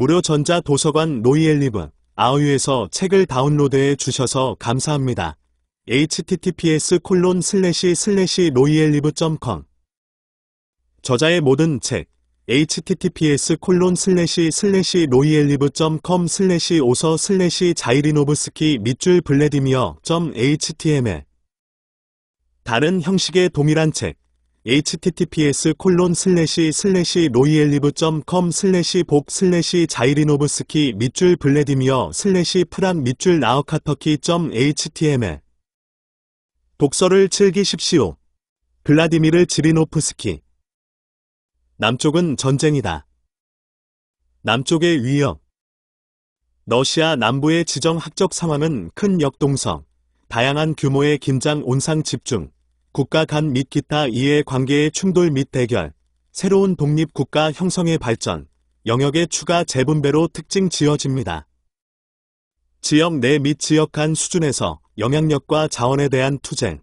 무료 전자 도서관 로이엘리브 아우유에서 책을 다운로드해 주셔서 감사합니다. https 콜론 슬래시 슬래시 로이엘리브 c o m 저자의 모든 책 https 콜론 슬래시 슬래시 로이엘리브 c o m 슬래시 오서 슬래시 자이리노브스키 밑줄 블레디미어 html 다른 형식의 동일한 책 https 콜론 슬래시 슬래시 로이엘리브.com 슬래시 복 슬래시 자이리노브스키 밑줄 블레디미어 슬래시 프란 밑줄 나우카터키 html 독서를 즐기십시오. 블라디미르 지리노프스키 남쪽은 전쟁이다. 남쪽의 위협 러시아 남부의 지정학적 상황은 큰 역동성, 다양한 규모의 긴장 온상 집중, 국가 간 및 기타 이해 관계의 충돌 및 대결, 새로운 독립국가 형성의 발전, 영역의 추가 재분배로 특징 지어집니다. 지역 내 및 지역 간 수준에서 영향력과 자원에 대한 투쟁.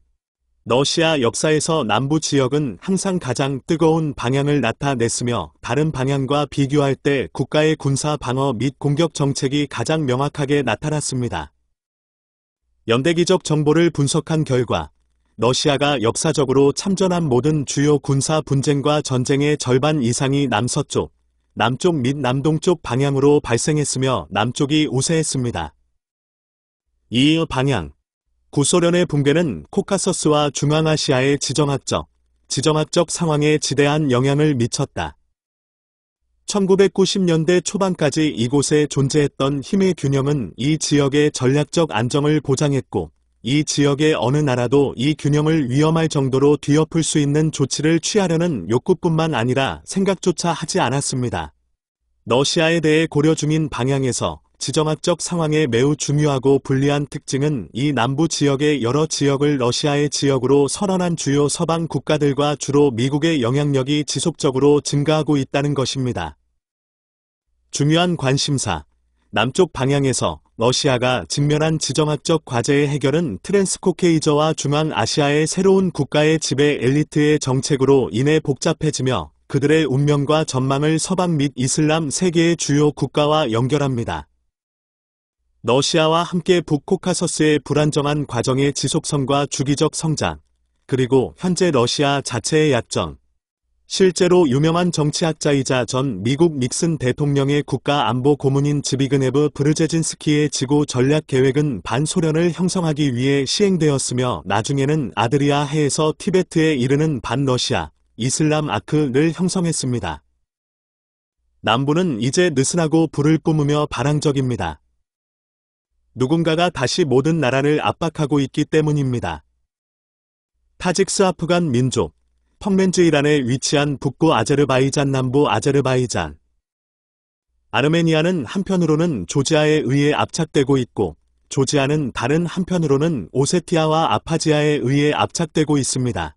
러시아 역사에서 남부 지역은 항상 가장 뜨거운 방향을 나타냈으며 다른 방향과 비교할 때 국가의 군사 방어 및 공격 정책이 가장 명확하게 나타났습니다. 연대기적 정보를 분석한 결과 러시아가 역사적으로 참전한 모든 주요 군사 분쟁과 전쟁의 절반 이상이 남서쪽, 남쪽 및 남동쪽 방향으로 발생했으며 남쪽이 우세했습니다. 이 방향 구소련의 붕괴는 코카서스와 중앙아시아의 지정학적, 지정학적 상황에 지대한 영향을 미쳤다. 1990년대 초반까지 이곳에 존재했던 힘의 균형은 이 지역의 전략적 안정을 보장했고 이 지역의 어느 나라도 이 균형을 위험할 정도로 뒤엎을 수 있는 조치를 취하려는 욕구뿐만 아니라 생각조차 하지 않았습니다. 러시아에 대해 고려 중인 방향에서 지정학적 상황에 매우 중요하고 불리한 특징은 이 남부 지역의 여러 지역을 러시아의 지역으로 선언한 주요 서방 국가들과 주로 미국의 영향력이 지속적으로 증가하고 있다는 것입니다. 중요한 관심사 남쪽 방향에서 러시아가 직면한 지정학적 과제의 해결은 트랜스코케이저와 중앙아시아의 새로운 국가의 지배 엘리트의 정책으로 인해 복잡해지며 그들의 운명과 전망을 서방 및 이슬람 세계의 주요 국가와 연결합니다. 러시아와 함께 북코카서스의 불안정한 과정의 지속성과 주기적 성장, 그리고 현재 러시아 자체의 약점, 실제로 유명한 정치학자이자 전 미국 닉슨 대통령의 국가안보 고문인 지비그네브 브르제진스키의 지구 전략계획은 반소련을 형성하기 위해 시행되었으며 나중에는 아드리아 해에서 티베트에 이르는 반러시아, 이슬람 아크를 형성했습니다. 남부는 이제 느슨하고 불을 뿜으며 반항적입니다. 누군가가 다시 모든 나라를 압박하고 있기 때문입니다. 타직스 아프간 민족, 펀벤주 이란에 위치한 북부 아제르바이잔 남부 아제르바이잔. 아르메니아는 한편으로는 조지아에 의해 압착되고 있고 조지아는 다른 한편으로는 오세티아와 아파지아에 의해 압착되고 있습니다.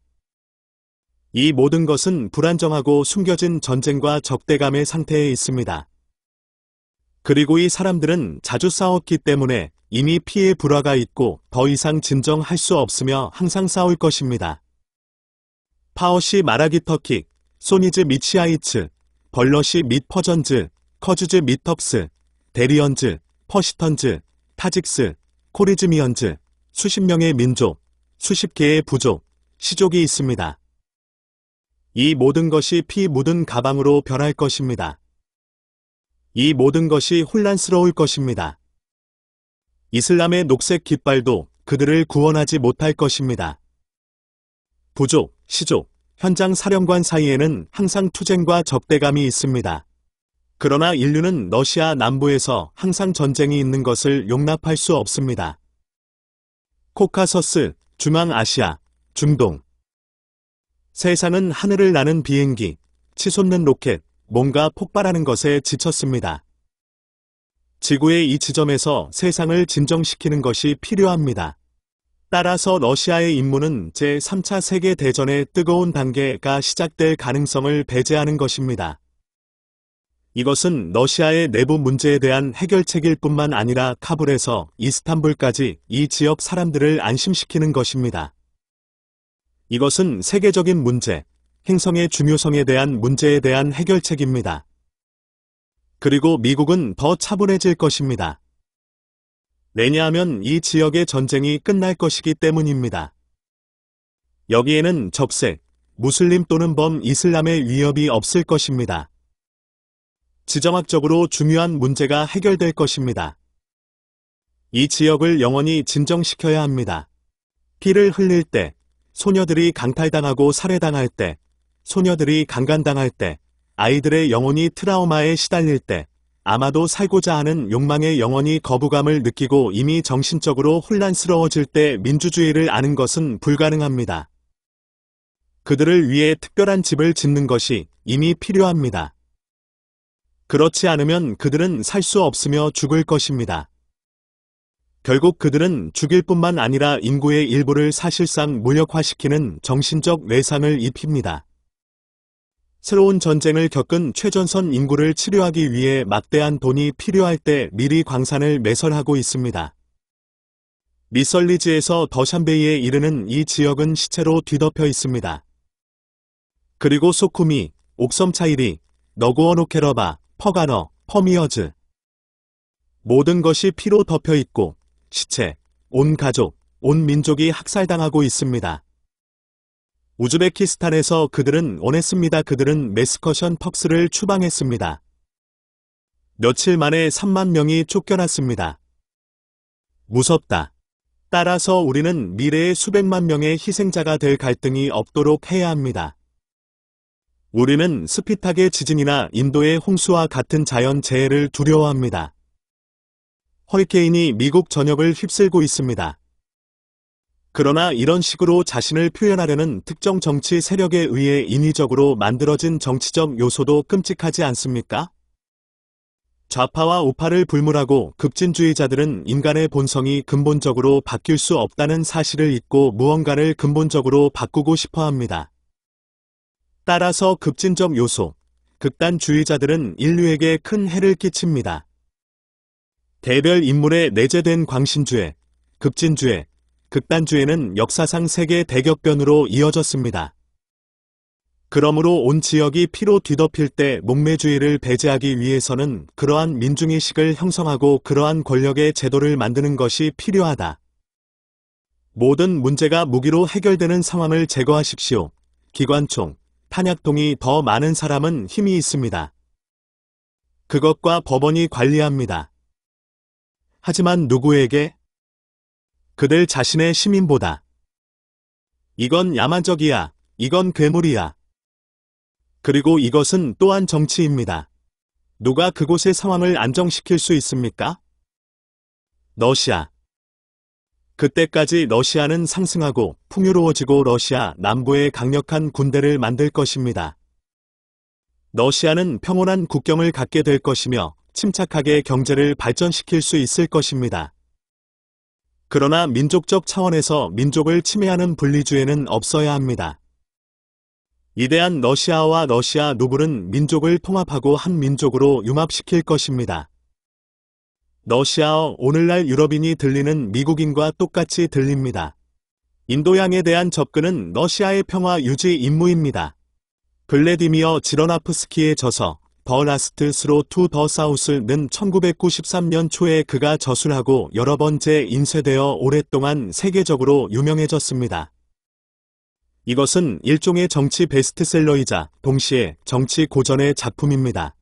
이 모든 것은 불안정하고 숨겨진 전쟁과 적대감의 상태에 있습니다. 그리고 이 사람들은 자주 싸웠기 때문에 이미 피해 불화가 있고 더 이상 진정할 수 없으며 항상 싸울 것입니다. 파워시 마라기 터키 소니즈 미치아이츠 벌러시 미 퍼전즈, 커즈즈 미 텁스, 데리언즈, 퍼시턴즈, 타직스, 코리즈미언즈, 수십 명의 민족, 수십 개의 부족, 시족이 있습니다. 이 모든 것이 피 묻은 가방으로 변할 것입니다. 이 모든 것이 혼란스러울 것입니다. 이슬람의 녹색 깃발도 그들을 구원하지 못할 것입니다. 부족, 시족, 현장 사령관 사이에는 항상 투쟁과 적대감이 있습니다. 그러나 인류는 러시아 남부에서 항상 전쟁이 있는 것을 용납할 수 없습니다. 코카서스, 중앙아시아, 중동 세상은 하늘을 나는 비행기, 치솟는 로켓, 뭔가 폭발하는 것에 지쳤습니다. 지구의 이 지점에서 세상을 진정시키는 것이 필요합니다. 따라서 러시아의 임무는 제3차 세계대전의 뜨거운 단계가 시작될 가능성을 배제하는 것입니다. 이것은 러시아의 내부 문제에 대한 해결책일 뿐만 아니라 카불에서 이스탄불까지 이 지역 사람들을 안심시키는 것입니다. 이것은 세계적인 문제, 행성의 중요성에 대한 문제에 대한 해결책입니다. 그리고 미국은 더 차분해질 것입니다. 왜냐하면 이 지역의 전쟁이 끝날 것이기 때문입니다. 여기에는 접색, 무슬림 또는 범 이슬람의 위협이 없을 것입니다. 지정학적으로 중요한 문제가 해결될 것입니다. 이 지역을 영원히 진정시켜야 합니다. 피를 흘릴 때, 소녀들이 강탈당하고 살해당할 때, 소녀들이 강간당할 때, 아이들의 영혼이 트라우마에 시달릴 때, 아마도 살고자 하는 욕망에 영원히 거부감을 느끼고 이미 정신적으로 혼란스러워질 때 민주주의를 아는 것은 불가능합니다. 그들을 위해 특별한 집을 짓는 것이 이미 필요합니다. 그렇지 않으면 그들은 살 수 없으며 죽을 것입니다. 결국 그들은 죽일 뿐만 아니라 인구의 일부를 사실상 무력화시키는 정신적 외상을 입힙니다. 새로운 전쟁을 겪은 최전선 인구를 치료하기 위해 막대한 돈이 필요할 때 미리 광산을 매설하고 있습니다. 미설리지에서 더샴베이에 이르는 이 지역은 시체로 뒤덮여 있습니다. 그리고 소쿠미, 옥섬차이리, 너구어노케러바, 퍼가너, 퍼미어즈 모든 것이 피로 덮여 있고 시체, 온 가족, 온 민족이 학살당하고 있습니다. 우즈베키스탄에서 그들은 원했습니다. 그들은 메스커션 펍스를 추방했습니다. 며칠 만에 3만 명이 쫓겨났습니다. 무섭다. 따라서 우리는 미래의 수백만 명의 희생자가 될 갈등이 없도록 해야 합니다. 우리는 스피탁의 지진이나 인도의 홍수와 같은 자연 재해를 두려워합니다. 허리케인이 미국 전역을 휩쓸고 있습니다. 그러나 이런 식으로 자신을 표현하려는 특정 정치 세력에 의해 인위적으로 만들어진 정치적 요소도 끔찍하지 않습니까? 좌파와 우파를 불문하고 급진주의자들은 인간의 본성이 근본적으로 바뀔 수 없다는 사실을 잊고 무언가를 근본적으로 바꾸고 싶어 합니다. 따라서 급진적 요소, 극단주의자들은 인류에게 큰 해를 끼칩니다. 대별 인물에 내재된 광신주의, 급진주의, 극단주의는 역사상 세계 대격변으로 이어졌습니다. 그러므로 온 지역이 피로 뒤덮일 때 목매주의를 배제하기 위해서는 그러한 민중의식을 형성하고 그러한 권력의 제도를 만드는 것이 필요하다. 모든 문제가 무기로 해결되는 상황을 제거하십시오. 기관총, 탄약통이 더 많은 사람은 힘이 있습니다. 그것과 법원이 관리합니다. 하지만 누구에게 그들 자신의 시민보다. 이건 야만적이야. 이건 괴물이야. 그리고 이것은 또한 정치입니다. 누가 그곳의 상황을 안정시킬 수 있습니까? 러시아 그때까지 러시아는 상승하고 풍요로워지고 러시아 남부에 강력한 군대를 만들 것입니다. 러시아는 평온한 국경을 갖게 될 것이며 침착하게 경제를 발전시킬 수 있을 것입니다. 그러나 민족적 차원에서 민족을 침해하는 분리주의는 없어야 합니다. 이대한 러시아와 러시아 누굴은 민족을 통합하고 한 민족으로 융합시킬 것입니다. 러시아어 오늘날 유럽인이 들리는 미국인과 똑같이 들립니다. 인도양에 대한 접근은 러시아의 평화 유지 임무입니다. 블레디미어 지러나프스키의 저서 더 라스트 스로 투 더 사우스는 1993년 초에 그가 저술하고 여러 번째 인쇄되어 오랫동안 세계적으로 유명해졌습니다. 이것은 일종의 정치 베스트셀러이자 동시에 정치 고전의 작품입니다.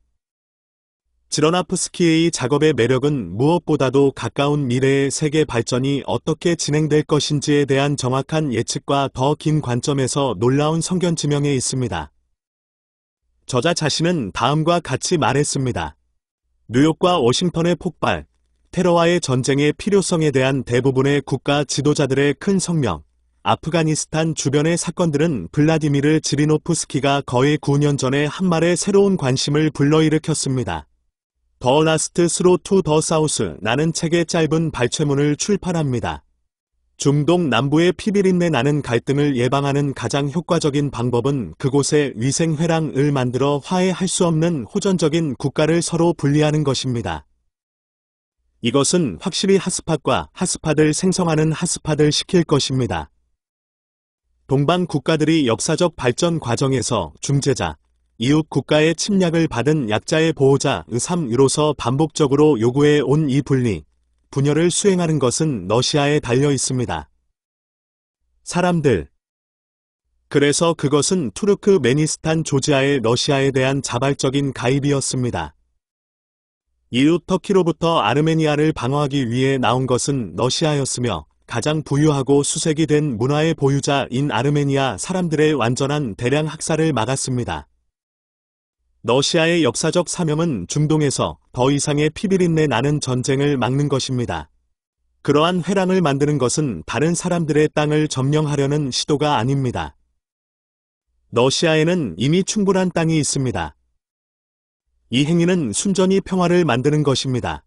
지러나프스키의 작업의 매력은 무엇보다도 가까운 미래의 세계 발전이 어떻게 진행될 것인지에 대한 정확한 예측과 더 긴 관점에서 놀라운 성견지명에 있습니다. 저자 자신은 다음과 같이 말했습니다. 뉴욕과 워싱턴의 폭발, 테러와의 전쟁의 필요성에 대한 대부분의 국가 지도자들의 큰 성명, 아프가니스탄 주변의 사건들은 블라디미르 지리노프스키가 거의 9년 전에 한말에 새로운 관심을 불러일으켰습니다. 더 라스트 스로 투더 사우스 나는 책의 짧은 발췌문을 출판합니다. 중동 남부의 피비린내 나는 갈등을 예방하는 가장 효과적인 방법은 그곳에 위생회랑을 만들어 화해할 수 없는 호전적인 국가를 서로 분리하는 것입니다. 이것은 확실히 하스팟과 하스팟을 생성하는 하스팟을 시킬 것입니다. 동방 국가들이 역사적 발전 과정에서 중재자, 이웃 국가의 침략을 받은 약자의 보호자의 삶으로서 반복적으로 요구해 온 이 분리, 분열을 수행하는 것은 러시아에 달려 있습니다. 사람들. 그래서 그것은 투르크메니스탄 조지아의 러시아에 대한 자발적인 가입이었습니다. 이후 터키로부터 아르메니아를 방어하기 위해 나온 것은 러시아였으며 가장 부유하고 수색이 된 문화의 보유자인 아르메니아 사람들의 완전한 대량 학살을 막았습니다. 러시아의 역사적 사명은 중동에서 더 이상의 피비린내 나는 전쟁을 막는 것입니다. 그러한 회랑을 만드는 것은 다른 사람들의 땅을 점령하려는 시도가 아닙니다. 러시아에는 이미 충분한 땅이 있습니다. 이 행위는 순전히 평화를 만드는 것입니다.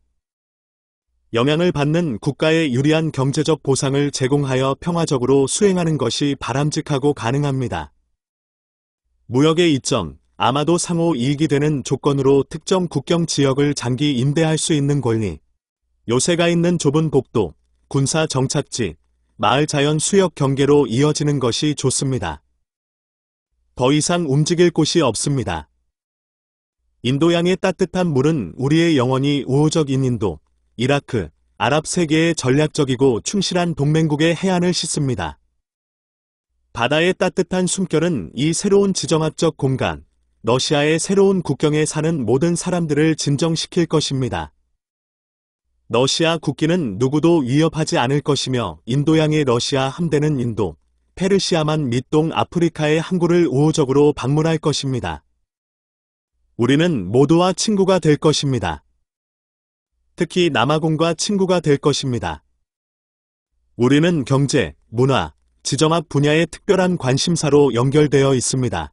영향을 받는 국가에 유리한 경제적 보상을 제공하여 평화적으로 수행하는 것이 바람직하고 가능합니다. 무역의 이점, 아마도 상호 이익이 되는 조건으로 특정 국경 지역을 장기 임대할 수 있는 권리, 요새가 있는 좁은 복도, 군사 정착지, 마을 자연 수역 경계로 이어지는 것이 좋습니다. 더 이상 움직일 곳이 없습니다. 인도양의 따뜻한 물은 우리의 영원히 우호적 인인도, 이라크, 아랍 세계의 전략적이고 충실한 동맹국의 해안을 씻습니다. 바다의 따뜻한 숨결은 이 새로운 지정학적 공간, 러시아의 새로운 국경에 사는 모든 사람들을 진정시킬 것입니다. 러시아 국기는 누구도 위협하지 않을 것이며 인도양의 러시아 함대는 인도, 페르시아만 밑 동아프리카의 항구를 우호적으로 방문할 것입니다. 우리는 모두와 친구가 될 것입니다. 특히 남아공과 친구가 될 것입니다. 우리는 경제, 문화, 지정학 분야의 특별한 관심사로 연결되어 있습니다.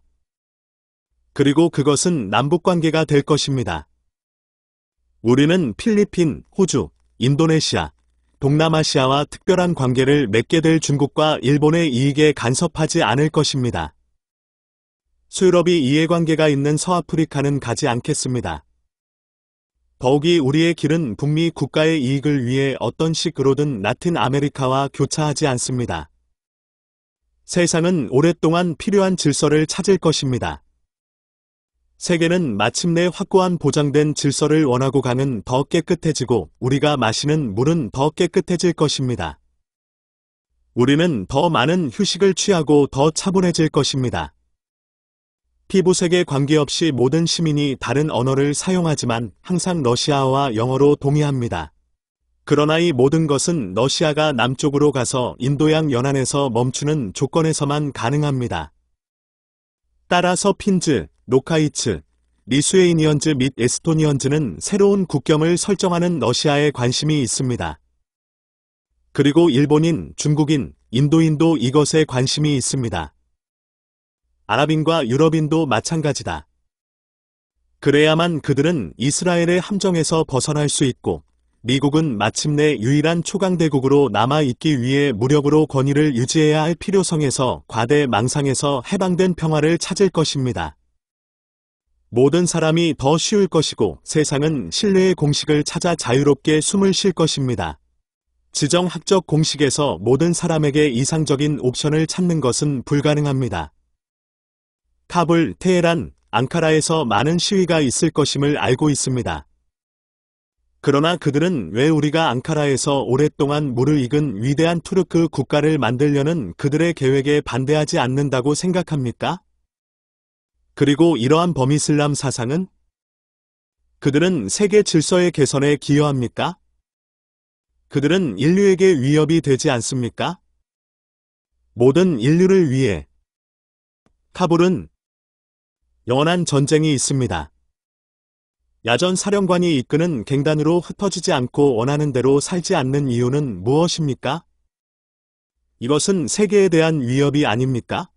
그리고 그것은 남북관계가 될 것입니다. 우리는 필리핀, 호주, 인도네시아, 동남아시아와 특별한 관계를 맺게 될 중국과 일본의 이익에 간섭하지 않을 것입니다. 수유럽이 이해관계가 있는 서아프리카는 가지 않겠습니다. 더욱이 우리의 길은 북미 국가의 이익을 위해 어떤 식으로든 라틴 아메리카와 교차하지 않습니다. 세상은 오랫동안 필요한 질서를 찾을 것입니다. 세계는 마침내 확고한 보장된 질서를 원하고 강은 더 깨끗해지고 우리가 마시는 물은 더 깨끗해질 것입니다. 우리는 더 많은 휴식을 취하고 더 차분해질 것입니다. 피부색에 관계없이 모든 시민이 다른 언어를 사용하지만 항상 러시아와 영어로 동의합니다. 그러나 이 모든 것은 러시아가 남쪽으로 가서 인도양 연안에서 멈추는 조건에서만 가능합니다. 따라서 핀즈, 노카이츠, 리수에이니언즈및 에스토니언즈는 새로운 국경을 설정하는 러시아에 관심이 있습니다. 그리고 일본인, 중국인, 인도인도 이것에 관심이 있습니다. 아랍인과 유럽인도 마찬가지다. 그래야만 그들은 이스라엘의 함정에서 벗어날 수 있고 미국은 마침내 유일한 초강대국으로 남아있기 위해 무력으로 권위를 유지해야 할 필요성에서 과대 망상에서 해방된 평화를 찾을 것입니다. 모든 사람이 더 쉬울 것이고 세상은 신뢰의 공식을 찾아 자유롭게 숨을 쉴 것입니다. 지정학적 공식에서 모든 사람에게 이상적인 옵션을 찾는 것은 불가능합니다. 카불, 테헤란, 앙카라에서 많은 시위가 있을 것임을 알고 있습니다. 그러나 그들은 왜 우리가 앙카라에서 오랫동안 물을 익은 위대한 투르크 국가를 만들려는 그들의 계획에 반대하지 않는다고 생각합니까? 그리고 이러한 범이슬람 사상은 그들은 세계 질서의 개선에 기여합니까? 그들은 인류에게 위협이 되지 않습니까? 모든 인류를 위해 카불은 영원한 전쟁이 있습니다. 야전 사령관이 이끄는 갱단으로 흩어지지 않고 원하는 대로 살지 않는 이유는 무엇입니까? 이것은 세계에 대한 위협이 아닙니까?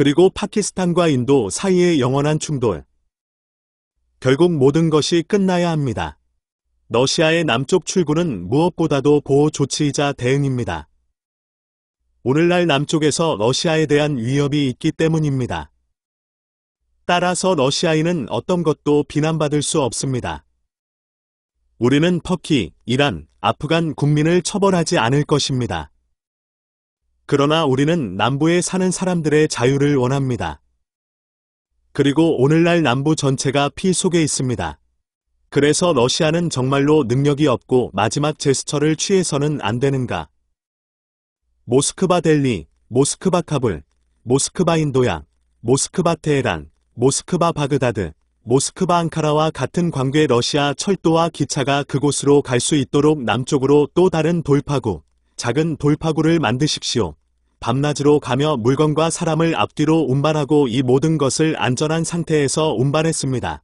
그리고 파키스탄과 인도 사이의 영원한 충돌. 결국 모든 것이 끝나야 합니다. 러시아의 남쪽 출구는 무엇보다도 보호 조치이자 대응입니다. 오늘날 남쪽에서 러시아에 대한 위협이 있기 때문입니다. 따라서 러시아인은 어떤 것도 비난받을 수 없습니다. 우리는 터키, 이란, 아프간 국민을 처벌하지 않을 것입니다. 그러나 우리는 남부에 사는 사람들의 자유를 원합니다. 그리고 오늘날 남부 전체가 피 속에 있습니다. 그래서 러시아는 정말로 능력이 없고 마지막 제스처를 취해서는 안 되는가. 모스크바 델리, 모스크바 카불, 모스크바 인도양, 모스크바 테헤란, 모스크바 바그다드, 모스크바 앙카라와 같은 관계 러시아 철도와 기차가 그곳으로 갈 수 있도록 남쪽으로 또 다른 돌파구, 작은 돌파구를 만드십시오. 밤낮으로 가며 물건과 사람을 앞뒤로 운반하고 이 모든 것을 안전한 상태에서 운반했습니다.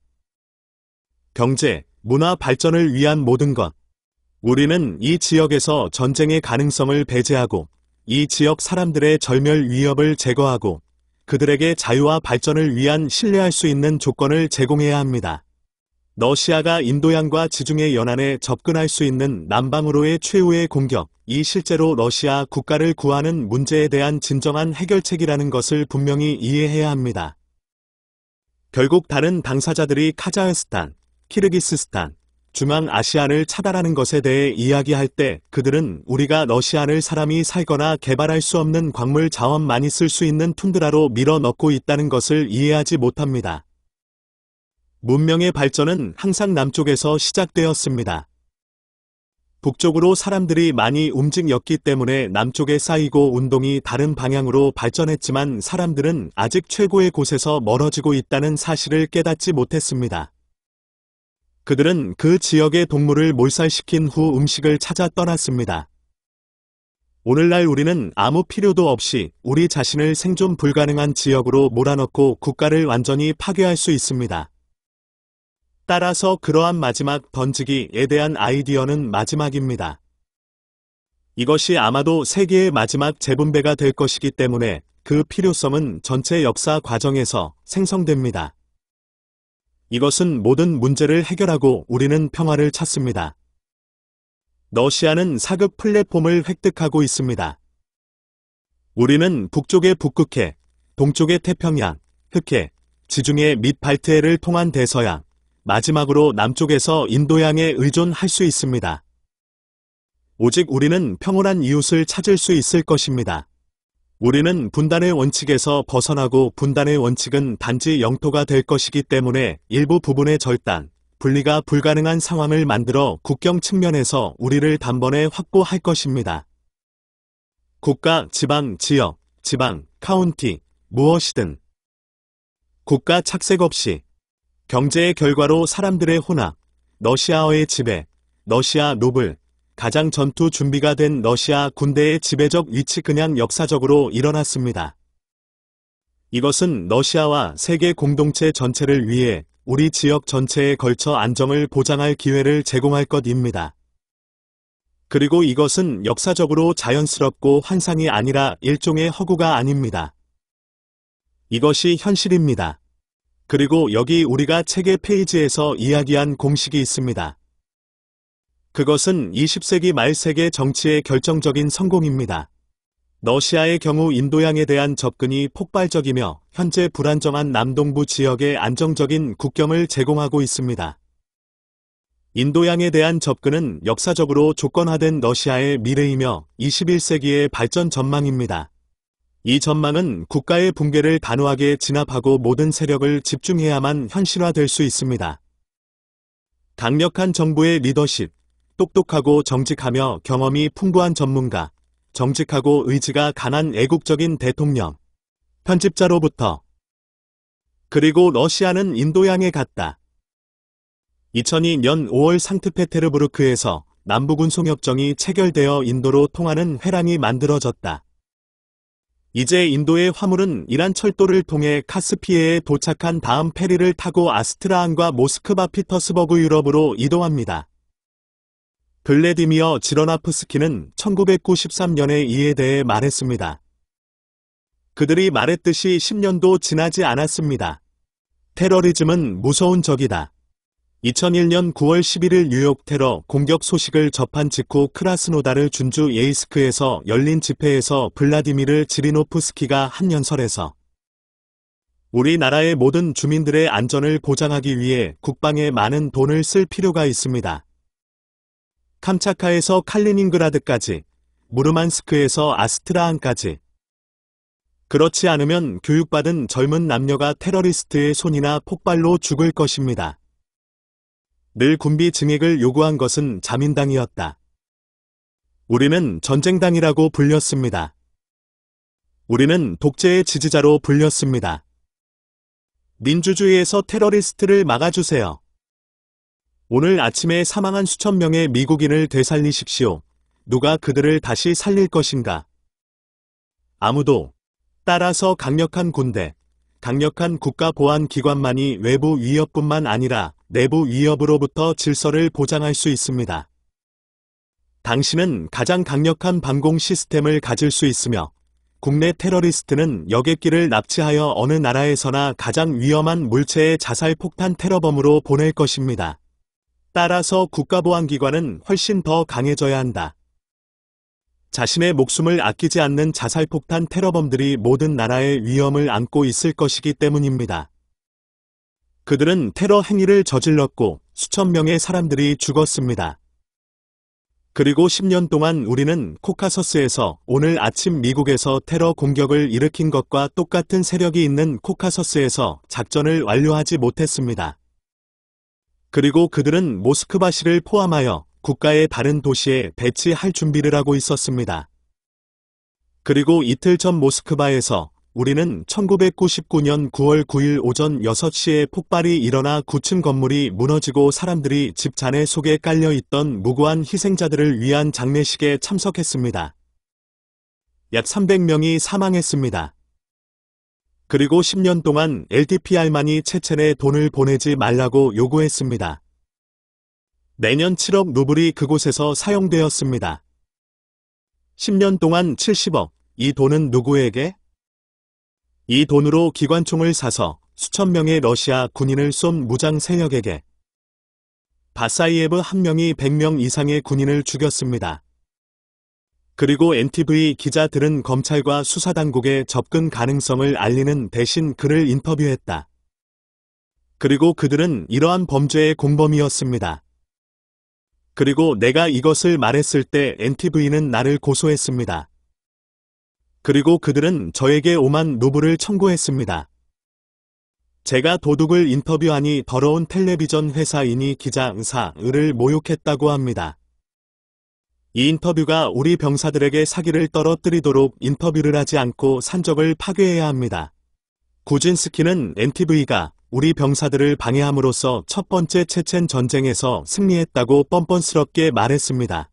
경제, 문화 발전을 위한 모든 것. 우리는 이 지역에서 전쟁의 가능성을 배제하고 이 지역 사람들의 절멸 위협을 제거하고 그들에게 자유와 발전을 위한 신뢰할 수 있는 조건을 제공해야 합니다. 러시아가 인도양과 지중해 연안에 접근할 수 있는 남방으로의 최후의 공격, 이 실제로 러시아 국가를 구하는 문제에 대한 진정한 해결책이라는 것을 분명히 이해해야 합니다. 결국 다른 당사자들이 카자흐스탄, 키르기스스탄, 중앙아시아를 차단하는 것에 대해 이야기할 때 그들은 우리가 러시아를 사람이 살거나 개발할 수 없는 광물 자원만이 쓸 수 있는 툰드라로 밀어넣고 있다는 것을 이해하지 못합니다. 문명의 발전은 항상 남쪽에서 시작되었습니다. 북쪽으로 사람들이 많이 움직였기 때문에 남쪽에 쌓이고 운동이 다른 방향으로 발전했지만 사람들은 아직 최고의 곳에서 멀어지고 있다는 사실을 깨닫지 못했습니다. 그들은 그 지역의 동물을 몰살시킨 후 음식을 찾아 떠났습니다. 오늘날 우리는 아무 필요도 없이 우리 자신을 생존 불가능한 지역으로 몰아넣고 국가를 완전히 파괴할 수 있습니다. 따라서 그러한 마지막 번지기에 대한 아이디어는 마지막입니다. 이것이 아마도 세계의 마지막 재분배가 될 것이기 때문에 그 필요성은 전체 역사 과정에서 생성됩니다. 이것은 모든 문제를 해결하고 우리는 평화를 찾습니다. 러시아는 사급 플랫폼을 획득하고 있습니다. 우리는 북쪽의 북극해, 동쪽의 태평양, 흑해, 지중해 및 발트해를 통한 대서양, 마지막으로 남쪽에서 인도양에 의존할 수 있습니다. 오직 우리는 평온한 이웃을 찾을 수 있을 것입니다. 우리는 분단의 원칙에서 벗어나고 분단의 원칙은 단지 영토가 될 것이기 때문에 일부 부분의 절단, 분리가 불가능한 상황을 만들어 국경 측면에서 우리를 단번에 확보할 것입니다. 국가, 지방, 지역, 지방, 카운티, 무엇이든 국가 착색 없이 경제의 결과로 사람들의 혼합, 러시아어의 지배, 러시아 노블, 가장 전투 준비가 된 러시아 군대의 지배적 위치 그냥 역사적으로 일어났습니다. 이것은 러시아와 세계 공동체 전체를 위해 우리 지역 전체에 걸쳐 안정을 보장할 기회를 제공할 것입니다. 그리고 이것은 역사적으로 자연스럽고 환상이 아니라 일종의 허구가 아닙니다. 이것이 현실입니다. 그리고 여기 우리가 책의 페이지에서 이야기한 공식이 있습니다. 그것은 20세기 말 세계 정치의 결정적인 성공입니다. 러시아의 경우 인도양에 대한 접근이 폭발적이며 현재 불안정한 남동부 지역에 안정적인 국경을 제공하고 있습니다. 인도양에 대한 접근은 역사적으로 조건화된 러시아의 미래이며 21세기의 발전 전망입니다. 이 전망은 국가의 붕괴를 단호하게 진압하고 모든 세력을 집중해야만 현실화될 수 있습니다. 강력한 정부의 리더십, 똑똑하고 정직하며 경험이 풍부한 전문가, 정직하고 의지가 강한 애국적인 대통령, 편집자로부터 그리고 러시아는 인도양에 갔다. 2002년 5월 상트페테르부르크에서 남북운송협정이 체결되어 인도로 통하는 회랑이 만들어졌다. 이제 인도의 화물은 이란 철도를 통해 카스피해에 도착한 다음 페리를 타고 아스트라한과 모스크바 피터스버그 유럽으로 이동합니다. 글래디미어 지러나프스키는 1993년에 이에 대해 말했습니다. 그들이 말했듯이 10년도 지나지 않았습니다. 테러리즘은 무서운 적이다. 2001년 9월 11일 뉴욕 테러 공격 소식을 접한 직후 크라스노다르 준주 예이스크에서 열린 집회에서 블라디미르 지리노프스키가 한 연설에서 우리나라의 모든 주민들의 안전을 보장하기 위해 국방에 많은 돈을 쓸 필요가 있습니다. 캄차카에서 칼리닝그라드까지, 무르만스크에서 아스트라한까지. 그렇지 않으면 교육받은 젊은 남녀가 테러리스트의 손이나 폭발로 죽을 것입니다. 늘 군비 증액을 요구한 것은 자민당이었다. 우리는 전쟁당이라고 불렸습니다. 우리는 독재의 지지자로 불렸습니다. 민주주의에서 테러리스트를 막아주세요. 오늘 아침에 사망한 수천 명의 미국인을 되살리십시오. 누가 그들을 다시 살릴 것인가? 아무도. 따라서 강력한 군대, 강력한 국가보안기관만이 외부 위협뿐만 아니라 내부 위협으로부터 질서를 보장할 수 있습니다. 당신은 가장 강력한 방공 시스템을 가질 수 있으며 국내 테러리스트는 여객기를 납치하여 어느 나라에서나 가장 위험한 물체의 자살 폭탄 테러범으로 보낼 것입니다. 따라서 국가보안기관은 훨씬 더 강해져야 한다. 자신의 목숨을 아끼지 않는 자살폭탄 테러범들이 모든 나라의 위험을 안고 있을 것이기 때문입니다. 그들은 테러 행위를 저질렀고 수천 명의 사람들이 죽었습니다. 그리고 10년 동안 우리는 코카서스에서 오늘 아침 미국에서 테러 공격을 일으킨 것과 똑같은 세력이 있는 코카서스에서 작전을 완료하지 못했습니다. 그리고 그들은 모스크바시를 포함하여 국가의 다른 도시에 배치할 준비를 하고 있었습니다. 그리고 이틀 전 모스크바에서 우리는 1999년 9월 9일 오전 6시에 폭발이 일어나 9층 건물이 무너지고 사람들이 집 잔해 속에 깔려있던 무고한 희생자들을 위한 장례식에 참석했습니다. 약 300명이 사망했습니다. 그리고 10년 동안 l t p r 만이 체첸에 돈을 보내지 말라고 요구했습니다. 내년 7억 루블이 그곳에서 사용되었습니다. 10년 동안 70억, 이 돈은 누구에게? 이 돈으로 기관총을 사서 수천 명의 러시아 군인을 쏜 무장 세력에게 바사이에브 한 명이 100명 이상의 군인을 죽였습니다. 그리고 NTV 기자들은 검찰과 수사당국의 접근 가능성을 알리는 대신 그를 인터뷰했다. 그리고 그들은 이러한 범죄의 공범이었습니다. 그리고 내가 이것을 말했을 때 NTV는 나를 고소했습니다. 그리고 그들은 저에게 5만 루블을 청구했습니다. 제가 도둑을 인터뷰하니 더러운 텔레비전 회사이니 기자 응사을 모욕했다고 합니다. 이 인터뷰가 우리 병사들에게 사기를 떨어뜨리도록 인터뷰를 하지 않고 산적을 파괴해야 합니다. 구진스키는 NTV가 우리 병사들을 방해함으로써 첫 번째 체첸 전쟁에서 승리했다고 뻔뻔스럽게 말했습니다.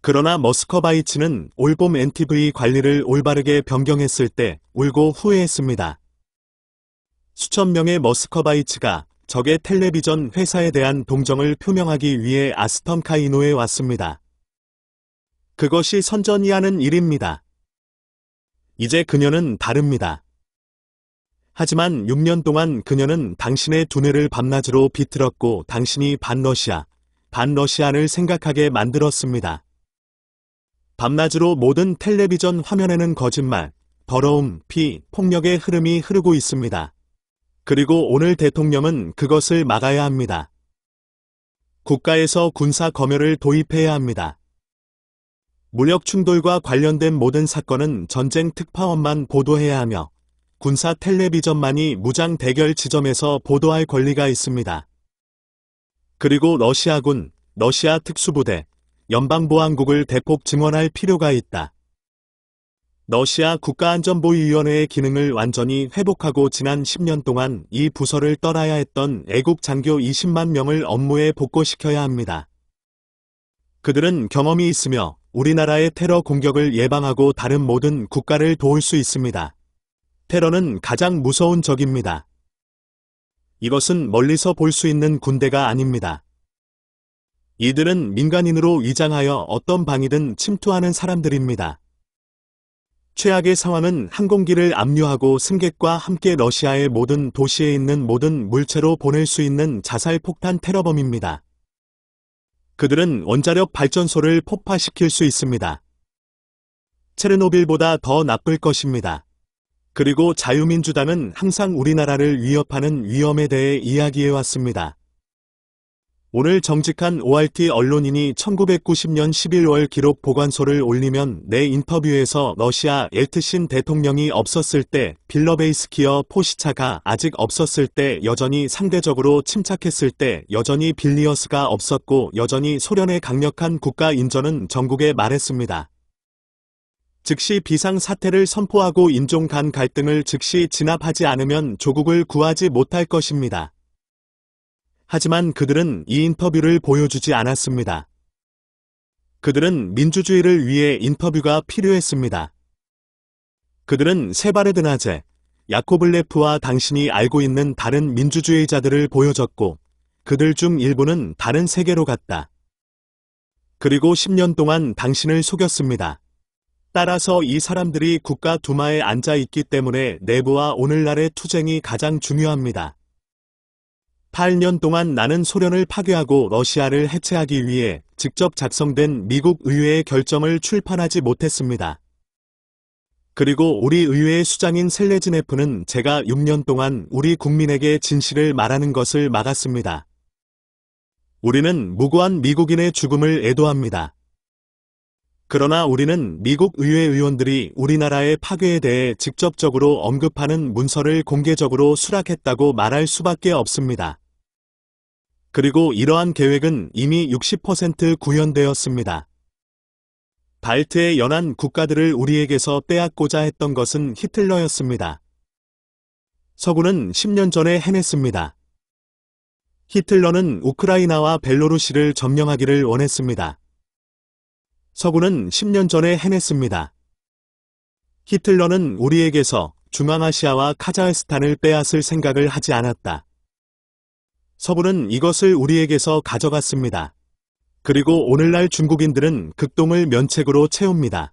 그러나 머스커바이츠는 올봄 NTV 관리를 올바르게 변경했을 때 울고 후회했습니다. 수천 명의 머스커바이츠가 적의 텔레비전 회사에 대한 동정을 표명하기 위해 아스턴카이노에 왔습니다. 그것이 선전이 하는 일입니다. 이제 그녀는 다릅니다. 하지만 6년 동안 그녀는 당신의 두뇌를 밤낮으로 비틀었고 당신이 반러시아, 반러시안을 생각하게 만들었습니다. 밤낮으로 모든 텔레비전 화면에는 거짓말, 더러움, 피, 폭력의 흐름이 흐르고 있습니다. 그리고 오늘 대통령은 그것을 막아야 합니다. 국가에서 군사 검열을 도입해야 합니다. 무력 충돌과 관련된 모든 사건은 전쟁 특파원만 보도해야 하며 군사 텔레비전만이 무장 대결 지점에서 보도할 권리가 있습니다. 그리고 러시아군, 러시아 특수부대, 연방보안국을 대폭 증원할 필요가 있다. 러시아 국가안전보위위원회의 기능을 완전히 회복하고 지난 10년 동안 이 부서를 떠나야 했던 애국 장교 20만 명을 업무에 복구시켜야 합니다. 그들은 경험이 있으며 우리나라의 테러 공격을 예방하고 다른 모든 국가를 도울 수 있습니다. 테러는 가장 무서운 적입니다. 이것은 멀리서 볼 수 있는 군대가 아닙니다. 이들은 민간인으로 위장하여 어떤 방이든 침투하는 사람들입니다. 최악의 상황은 항공기를 압류하고 승객과 함께 러시아의 모든 도시에 있는 모든 물체로 보낼 수 있는 자살 폭탄 테러범입니다. 그들은 원자력 발전소를 폭파시킬 수 있습니다. 체르노빌보다 더 나쁠 것입니다. 그리고 자유민주당은 항상 우리나라를 위협하는 위험에 대해 이야기해왔습니다. 오늘 정직한 ORT 언론인이 1990년 11월 기록 보관소를 올리면 내 인터뷰에서 러시아 엘트신 대통령이 없었을 때 빌러베이스키어 포시차가 아직 없었을 때 여전히 상대적으로 침착했을 때 여전히 빌리어스가 없었고 여전히 소련의 강력한 국가 인전은 전국에 말했습니다. 즉시 비상사태를 선포하고 인종 간 갈등을 즉시 진압하지 않으면 조국을 구하지 못할 것입니다. 하지만 그들은 이 인터뷰를 보여주지 않았습니다. 그들은 민주주의를 위해 인터뷰가 필요했습니다. 그들은 세바르드나제 야코블레프와 당신이 알고 있는 다른 민주주의자들을 보여줬고 그들 중 일부는 다른 세계로 갔다. 그리고 10년 동안 당신을 속였습니다. 따라서 이 사람들이 국가 두마에 앉아 있기 때문에 내부와 오늘날의 투쟁이 가장 중요합니다. 8년 동안 나는 소련을 파괴하고 러시아를 해체하기 위해 직접 작성된 미국 의회의 결정을 출판하지 못했습니다. 그리고 우리 의회의 수장인 셀레지네프는 제가 6년 동안 우리 국민에게 진실을 말하는 것을 막았습니다. 우리는 무고한 미국인의 죽음을 애도합니다. 그러나 우리는 미국 의회 의원들이 우리나라의 파괴에 대해 직접적으로 언급하는 문서를 공개적으로 수락했다고 말할 수밖에 없습니다. 그리고 이러한 계획은 이미 60% 구현되었습니다. 발트의 연안 국가들을 우리에게서 빼앗고자 했던 것은 히틀러였습니다. 서구는 10년 전에 해냈습니다. 히틀러는 우크라이나와 벨로루시를 점령하기를 원했습니다. 서구는 10년 전에 해냈습니다. 히틀러는 우리에게서 중앙아시아와 카자흐스탄을 빼앗을 생각을 하지 않았다. 서부는 이것을 우리에게서 가져갔습니다. 그리고 오늘날 중국인들은 극동을 면책으로 채웁니다.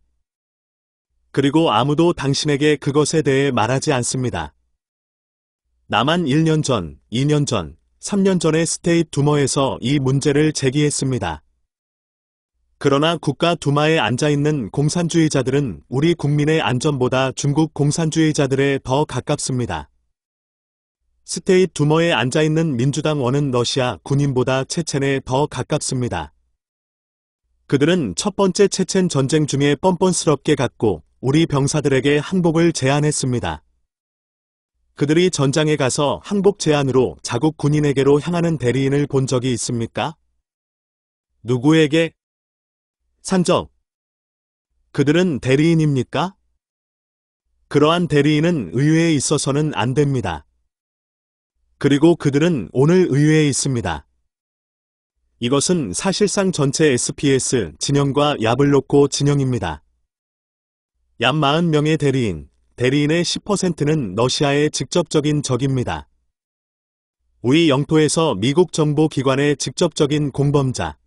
그리고 아무도 당신에게 그것에 대해 말하지 않습니다. 나만 1년 전, 2년 전, 3년 전에 스테이트 두머에서 이 문제를 제기했습니다. 그러나 국가 두마에 앉아있는 공산주의자들은 우리 국민의 안전보다 중국 공산주의자들에 더 가깝습니다. 스테이트 두머에 앉아있는 민주당원은 러시아 군인보다 체첸에 더 가깝습니다. 그들은 첫 번째 체첸 전쟁 중에 뻔뻔스럽게 갔고 우리 병사들에게 항복을 제안했습니다. 그들이 전장에 가서 항복 제안으로 자국 군인에게로 향하는 대리인을 본 적이 있습니까? 누구에게 산적. 그들은 대리인입니까? 그러한 대리인은 의회에 있어서는 안 됩니다. 그리고 그들은 오늘 의회에 있습니다. 이것은 사실상 전체 SPS 진영과 야블로코 진영입니다. 약 40명의 대리인, 대리인의 10%는 러시아의 직접적인 적입니다. 우리 영토에서 미국 정보 기관의 직접적인 공범자,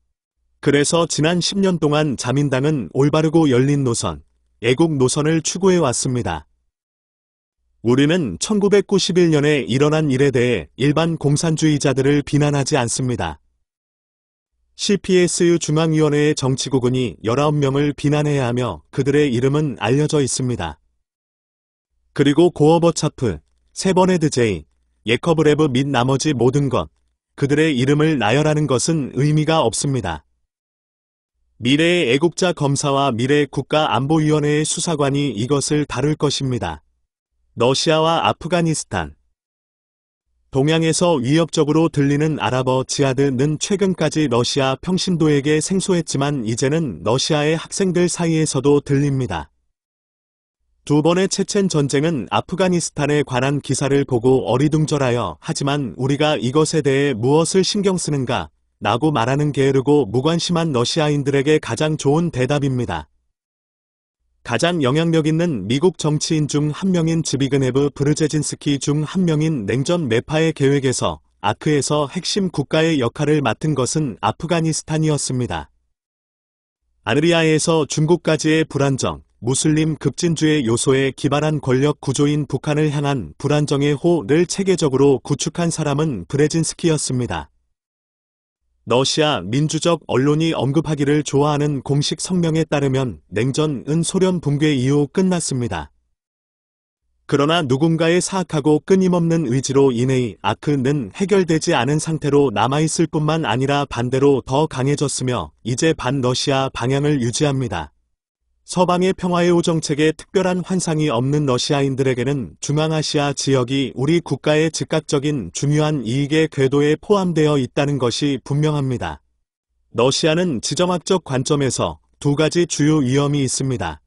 그래서 지난 10년 동안 자민당은 올바르고 열린 노선, 애국 노선을 추구해 왔습니다. 우리는 1991년에 일어난 일에 대해 일반 공산주의자들을 비난하지 않습니다. CPSU 중앙위원회의 정치국은이 19명을 비난해야 하며 그들의 이름은 알려져 있습니다. 그리고 고어버차프, 세번헤드 제이, 예커브레브 및 나머지 모든 것, 그들의 이름을 나열하는 것은 의미가 없습니다. 미래의 애국자 검사와 미래 국가안보위원회의 수사관이 이것을 다룰 것입니다. 러시아와 아프가니스탄 동양에서 위협적으로 들리는 아랍어 지하드는 최근까지 러시아 평신도에게 생소했지만 이제는 러시아의 학생들 사이에서도 들립니다. 두 번의 체첸 전쟁은 아프가니스탄에 관한 기사를 보고 어리둥절하여 하지만 우리가 이것에 대해 무엇을 신경 쓰는가 라고 말하는 게으르고 무관심한 러시아인들에게 가장 좋은 대답입니다. 가장 영향력 있는 미국 정치인 중 한 명인 지비그네브 브르제진스키 중 한 명인 냉전 매파의 계획에서 아크에서 핵심 국가의 역할을 맡은 것은 아프가니스탄이었습니다. 아르리아에서 중국까지의 불안정, 무슬림 급진주의 요소에 기발한 권력 구조인 북한을 향한 불안정의 호를 체계적으로 구축한 사람은 브레진스키였습니다. 러시아 민주적 언론이 언급하기를 좋아하는 공식 성명에 따르면 냉전은 소련 붕괴 이후 끝났습니다. 그러나 누군가의 사악하고 끊임없는 의지로 인해 아크는 해결되지 않은 상태로 남아있을 뿐만 아니라 반대로 더 강해졌으며 이제 반러시아 방향을 유지합니다. 서방의 평화의 우정책에 특별한 환상이 없는 러시아인들에게는 중앙아시아 지역이 우리 국가의 즉각적인 중요한 이익의 궤도에 포함되어 있다는 것이 분명합니다. 러시아는 지정학적 관점에서 두 가지 주요 위험이 있습니다.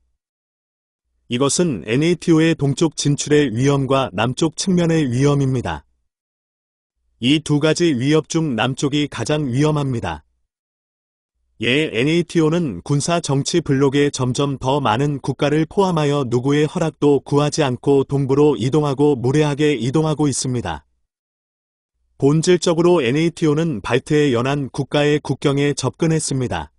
이것은 NATO의 동쪽 진출의 위험과 남쪽 측면의 위험입니다. 이 두 가지 위협 중 남쪽이 가장 위험합니다. 예, NATO는 군사 정치 블록에 점점 더 많은 국가를 포함하여 누구의 허락도 구하지 않고 동부로 이동하고 무례하게 이동하고 있습니다. 본질적으로 NATO는 발트의 연안 국가의 국경에 접근했습니다.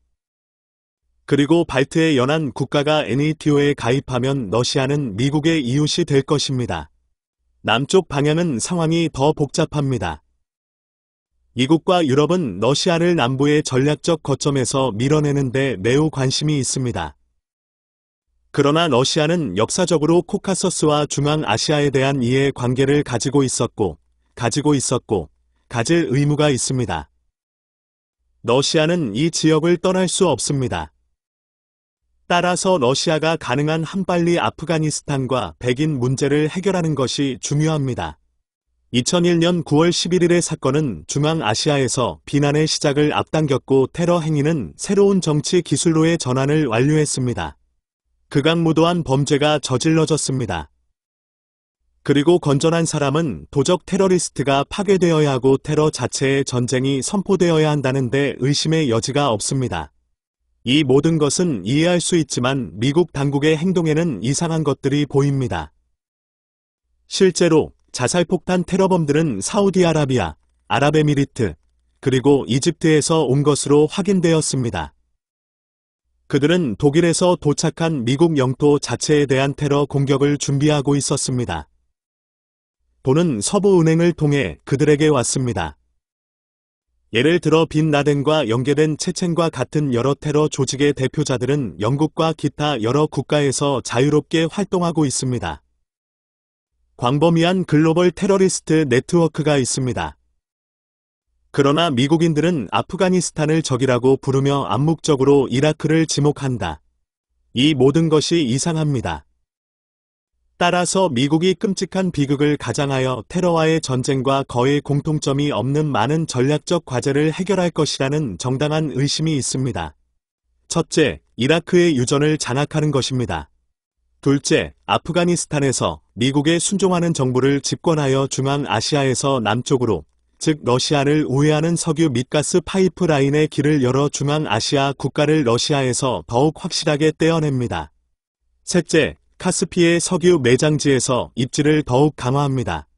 그리고 발트의 연안 국가가 NATO에 가입하면 러시아는 미국의 이웃이 될 것입니다. 남쪽 방향은 상황이 더 복잡합니다. 미국과 유럽은 러시아를 남부의 전략적 거점에서 밀어내는데 매우 관심이 있습니다. 그러나 러시아는 역사적으로 코카서스와 중앙아시아에 대한 이해 관계를 가지고 있었고, 가지고 있었고, 가질 의무가 있습니다. 러시아는 이 지역을 떠날 수 없습니다. 따라서 러시아가 가능한 한빨리 아프가니스탄과 백인 문제를 해결하는 것이 중요합니다. 2001년 9월 11일의 사건은 중앙아시아에서 비난의 시작을 앞당겼고 테러 행위는 새로운 정치 기술로의 전환을 완료했습니다. 극악무도한 범죄가 저질러졌습니다. 그리고 건전한 사람은 도적 테러리스트가 파괴되어야 하고 테러 자체의 전쟁이 선포되어야 한다는데 의심의 여지가 없습니다. 이 모든 것은 이해할 수 있지만 미국 당국의 행동에는 이상한 것들이 보입니다. 실제로 자살폭탄 테러범들은 사우디아라비아, 아랍에미리트, 그리고 이집트에서 온 것으로 확인되었습니다. 그들은 독일에서 도착한 미국 영토 자체에 대한 테러 공격을 준비하고 있었습니다. 돈은 서부은행을 통해 그들에게 왔습니다. 예를 들어 빈라덴과 연계된 체첸과 같은 여러 테러 조직의 대표자들은 영국과 기타 여러 국가에서 자유롭게 활동하고 있습니다. 광범위한 글로벌 테러리스트 네트워크가 있습니다. 그러나 미국인들은 아프가니스탄을 적이라고 부르며 암묵적으로 이라크를 지목한다. 이 모든 것이 이상합니다. 따라서 미국이 끔찍한 비극을 가장하여 테러와의 전쟁과 거의 공통점이 없는 많은 전략적 과제를 해결할 것이라는 정당한 의심이 있습니다. 첫째, 이라크의 유전을 장악하는 것입니다. 둘째, 아프가니스탄에서 미국에 순종하는 정부를 집권하여 중앙아시아에서 남쪽으로 즉 러시아를 우회하는 석유 및 가스 파이프라인의 길을 열어 중앙아시아 국가를 러시아에서 더욱 확실하게 떼어냅니다. 셋째, 카스피의 석유 매장지에서 입지를 더욱 강화합니다.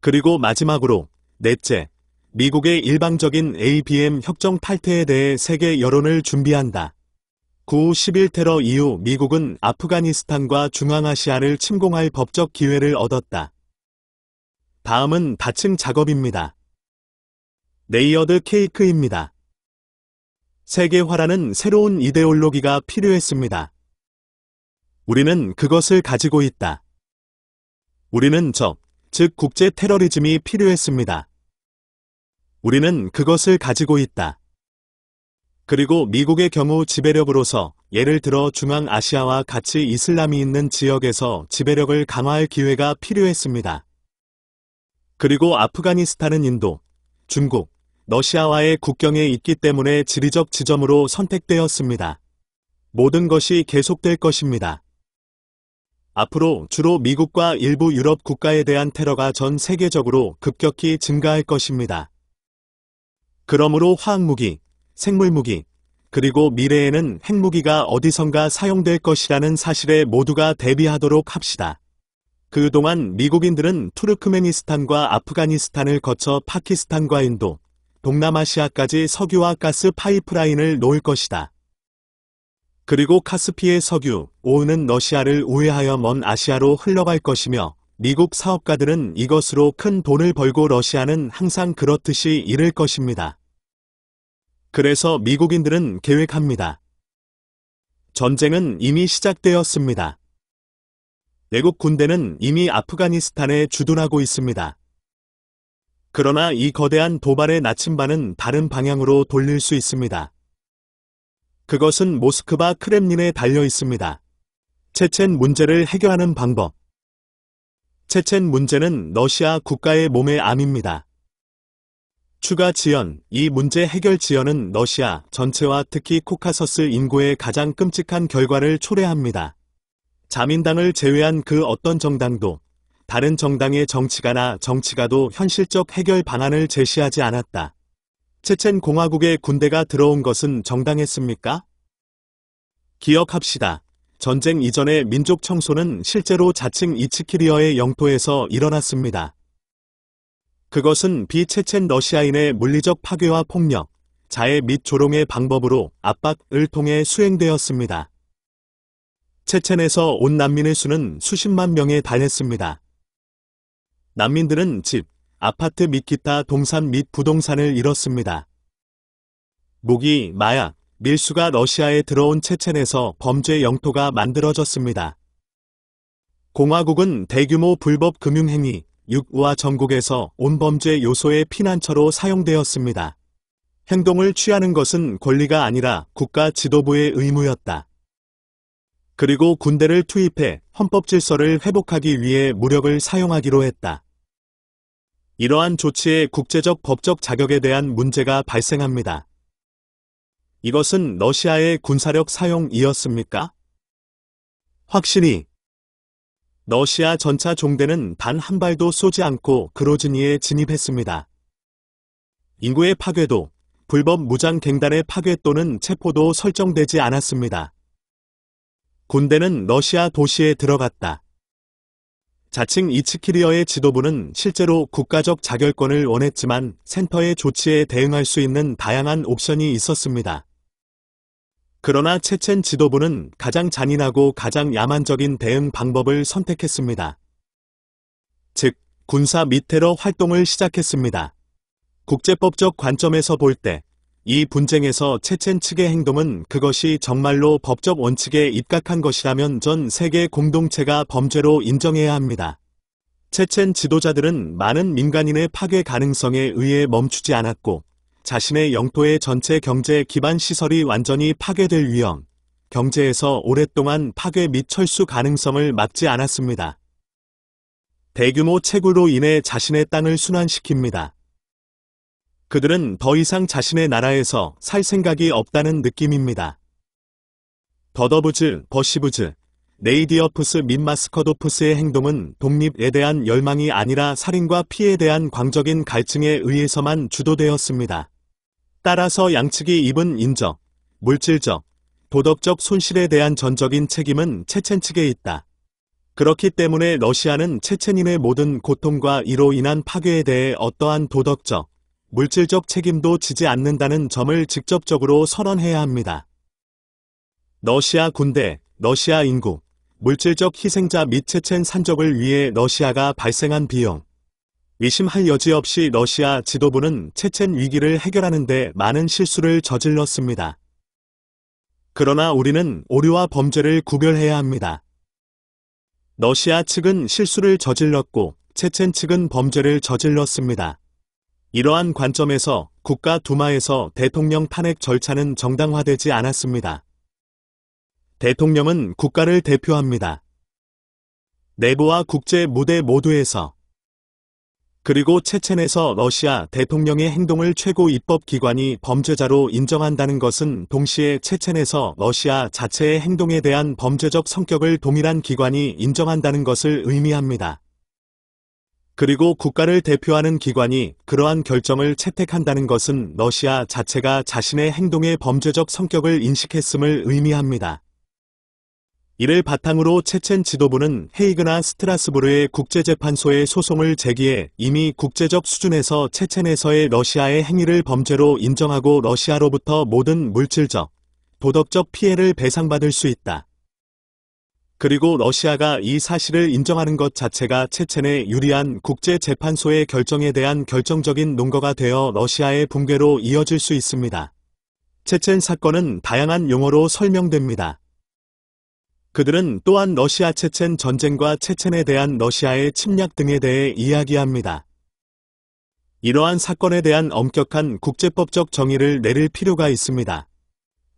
그리고 마지막으로 넷째, 미국의 일방적인 ABM 협정 탈퇴에 대해 세계 여론을 준비한다. 9 11 테러 이후 미국은 아프가니스탄과 중앙아시아를 침공할 법적 기회를 얻었다. 다음은 다층 작업입니다. 레이어드 케이크입니다. 세계화라는 새로운 이데올로기가 필요했습니다. 우리는 그것을 가지고 있다. 우리는 저, 즉 국제 테러리즘이 필요했습니다. 우리는 그것을 가지고 있다. 그리고 미국의 경우 지배력으로서 예를 들어 중앙아시아와 같이 이슬람이 있는 지역에서 지배력을 강화할 기회가 필요했습니다. 그리고 아프가니스탄은 인도, 중국, 러시아와의 국경에 있기 때문에 지리적 지점으로 선택되었습니다. 모든 것이 계속될 것입니다. 앞으로 주로 미국과 일부 유럽 국가에 대한 테러가 전 세계적으로 급격히 증가할 것입니다. 그러므로 화학무기, 생물무기, 그리고 미래에는 핵무기가 어디선가 사용될 것이라는 사실에 모두가 대비하도록 합시다. 그동안 미국인들은 투르크메니스탄과 아프가니스탄을 거쳐 파키스탄과 인도, 동남아시아까지 석유와 가스 파이프라인을 놓을 것이다. 그리고 카스피의 석유, 오은은 러시아를 우회하여 먼 아시아로 흘러갈 것이며 미국 사업가들은 이것으로 큰 돈을 벌고 러시아는 항상 그렇듯이 잃을 것입니다. 그래서 미국인들은 계획합니다. 전쟁은 이미 시작되었습니다. 내국 군대는 이미 아프가니스탄에 주둔하고 있습니다. 그러나 이 거대한 도발의 나침반은 다른 방향으로 돌릴 수 있습니다. 그것은 모스크바 크렘린에 달려 있습니다. 체첸 문제를 해결하는 방법 체첸 문제는 러시아 국가의 몸의 암입니다. 추가 지연, 이 문제 해결 지연은 러시아 전체와 특히 코카서스 인구의 가장 끔찍한 결과를 초래합니다. 자민당을 제외한 그 어떤 정당도 다른 정당의 정치가나 정치가도 현실적 해결 방안을 제시하지 않았다. 체첸 공화국의 군대가 들어온 것은 정당했습니까? 기억합시다. 전쟁 이전의 민족 청소는 실제로 자칭 이츠키리어의 영토에서 일어났습니다. 그것은 비체첸 러시아인의 물리적 파괴와 폭력, 자해 및 조롱의 방법으로 압박을 통해 수행되었습니다. 체첸에서 온 난민의 수는 수십만 명에 달했습니다. 난민들은 집, 아파트 및 기타 동산 및 부동산을 잃었습니다. 무기, 마약, 밀수가 러시아에 들어온 체첸에서 범죄 영토가 만들어졌습니다. 공화국은 대규모 불법 금융행위, 육우와 전국에서 온범죄 요소의 피난처로 사용되었습니다. 행동을 취하는 것은 권리가 아니라 국가 지도부의 의무였다. 그리고 군대를 투입해 헌법 질서를 회복하기 위해 무력을 사용하기로 했다. 이러한 조치에 국제적 법적 자격에 대한 문제가 발생합니다. 이것은 러시아의 군사력 사용이었습니까? 확실히 러시아 전차 종대는 단 한 발도 쏘지 않고 그로즈니에 진입했습니다. 인구의 파괴도 불법 무장 갱단의 파괴 또는 체포도 설정되지 않았습니다. 군대는 러시아 도시에 들어갔다. 자칭 이츠키리어의 지도부는 실제로 국가적 자결권을 원했지만 센터의 조치에 대응할 수 있는 다양한 옵션이 있었습니다. 그러나 체첸 지도부는 가장 잔인하고 가장 야만적인 대응 방법을 선택했습니다. 즉, 군사 밑에로 활동을 시작했습니다. 국제법적 관점에서 볼 때, 이 분쟁에서 체첸 측의 행동은 그것이 정말로 법적 원칙에 입각한 것이라면 전 세계 공동체가 범죄로 인정해야 합니다. 체첸 지도자들은 많은 민간인의 파괴 가능성에 의해 멈추지 않았고 자신의 영토의 전체 경제 기반 시설이 완전히 파괴될 위험, 경제에서 오랫동안 파괴 및 철수 가능성을 막지 않았습니다. 대규모 채굴로 인해 자신의 땅을 순환시킵니다. 그들은 더 이상 자신의 나라에서 살 생각이 없다는 느낌입니다. 더더부즈, 버시부즈, 네이디어프스및 마스커도푸스의 행동은 독립에 대한 열망이 아니라 살인과 피에 해 대한 광적인 갈증에 의해서만 주도되었습니다. 따라서 양측이 입은 인적, 물질적, 도덕적 손실에 대한 전적인 책임은 체첸 측에 있다. 그렇기 때문에 러시아는 체첸인의 모든 고통과 이로 인한 파괴에 대해 어떠한 도덕적, 물질적 책임도 지지 않는다는 점을 직접적으로 선언해야 합니다. 러시아 군대, 러시아 인구, 물질적 희생자 및 체첸 산적을 위해 러시아가 발생한 비용, 의심할 여지 없이 러시아 지도부는 체첸 위기를 해결하는 데 많은 실수를 저질렀습니다. 그러나 우리는 오류와 범죄를 구별해야 합니다. 러시아 측은 실수를 저질렀고 체첸 측은 범죄를 저질렀습니다. 이러한 관점에서 국가 두마에서 대통령 탄핵 절차는 정당화되지 않았습니다. 대통령은 국가를 대표합니다. 내부와 국제 무대 모두에서 그리고 체첸에서 러시아 대통령의 행동을 최고 입법기관이 범죄자로 인정한다는 것은 동시에 체첸에서 러시아 자체의 행동에 대한 범죄적 성격을 동일한 기관이 인정한다는 것을 의미합니다. 그리고 국가를 대표하는 기관이 그러한 결정을 채택한다는 것은 러시아 자체가 자신의 행동의 범죄적 성격을 인식했음을 의미합니다. 이를 바탕으로 체첸 지도부는 헤이그나 스트라스부르의 국제재판소에 소송을 제기해 이미 국제적 수준에서 체첸에서의 러시아의 행위를 범죄로 인정하고 러시아로부터 모든 물질적, 도덕적 피해를 배상받을 수 있다. 그리고 러시아가 이 사실을 인정하는 것 자체가 체첸의 유리한 국제재판소의 결정에 대한 결정적인 논거가 되어 러시아의 붕괴로 이어질 수 있습니다. 체첸 사건은 다양한 용어로 설명됩니다. 그들은 또한 러시아 체첸 전쟁과 체첸에 대한 러시아의 침략 등에 대해 이야기합니다. 이러한 사건에 대한 엄격한 국제법적 정의를 내릴 필요가 있습니다.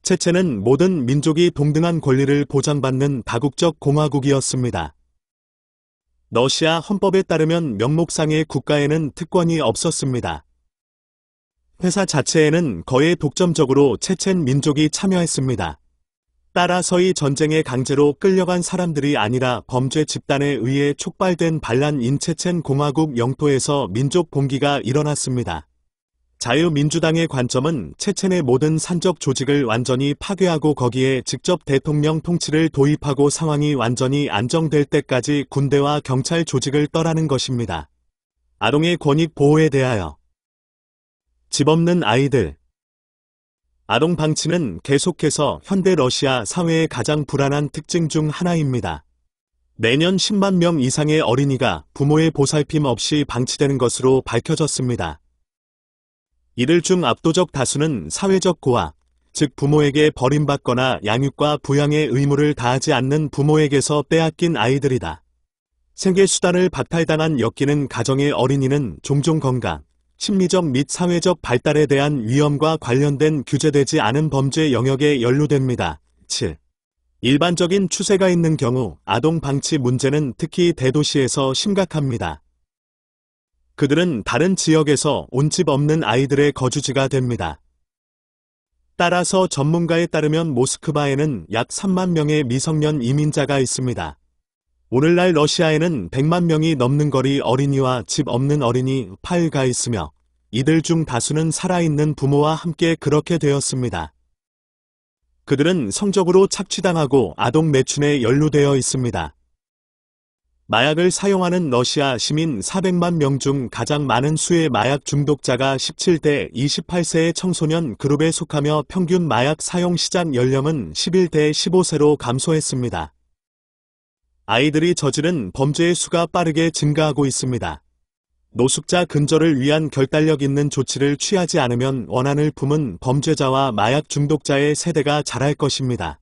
체첸은 모든 민족이 동등한 권리를 보장받는 다국적 공화국이었습니다. 러시아 헌법에 따르면 명목상의 국가에는 특권이 없었습니다. 회사 자체에는 거의 독점적으로 체첸 민족이 참여했습니다. 따라서이 전쟁의 강제로 끌려간 사람들이 아니라 범죄 집단에 의해 촉발된 반란 인체첸 공화국 영토에서 민족 봉기가 일어났습니다. 자유민주당의 관점은 체첸의 모든 산적 조직을 완전히 파괴하고 거기에 직접 대통령 통치를 도입하고 상황이 완전히 안정될 때까지 군대와 경찰 조직을 떠나는 것입니다. 아동의 권익 보호에 대하여 집 없는 아이들 아동 방치는 계속해서 현대 러시아 사회의 가장 불안한 특징 중 하나입니다. 매년 10만 명 이상의 어린이가 부모의 보살핌 없이 방치되는 것으로 밝혀졌습니다. 이들 중 압도적 다수는 사회적 고아, 즉 부모에게 버림받거나 양육과 부양의 의무를 다하지 않는 부모에게서 빼앗긴 아이들이다. 생계 수단을 박탈당한 엮이는 가정의 어린이는 종종 건강, 심리적 및 사회적 발달에 대한 위험과 관련된 규제되지 않은 범죄 영역에 연루됩니다. 7. 일반적인 추세가 있는 경우 아동 방치 문제는 특히 대도시에서 심각합니다. 그들은 다른 지역에서 온 집 없는 아이들의 거주지가 됩니다. 따라서 전문가에 따르면 모스크바에는 약 3만 명의 미성년 이민자가 있습니다. 오늘날 러시아에는 100만 명이 넘는 거리 어린이와 집 없는 어린이 8가 있으며 이들 중 다수는 살아있는 부모와 함께 그렇게 되었습니다. 그들은 성적으로 착취당하고 아동 매춘에 연루되어 있습니다. 마약을 사용하는 러시아 시민 400만 명 중 가장 많은 수의 마약 중독자가 17대 28세의 청소년 그룹에 속하며 평균 마약 사용 시장 연령은 11대 15세로 감소했습니다. 아이들이 저지른 범죄의 수가 빠르게 증가하고 있습니다. 노숙자 근절을 위한 결단력 있는 조치를 취하지 않으면 원한을 품은 범죄자와 마약 중독자의 세대가 자랄 것입니다.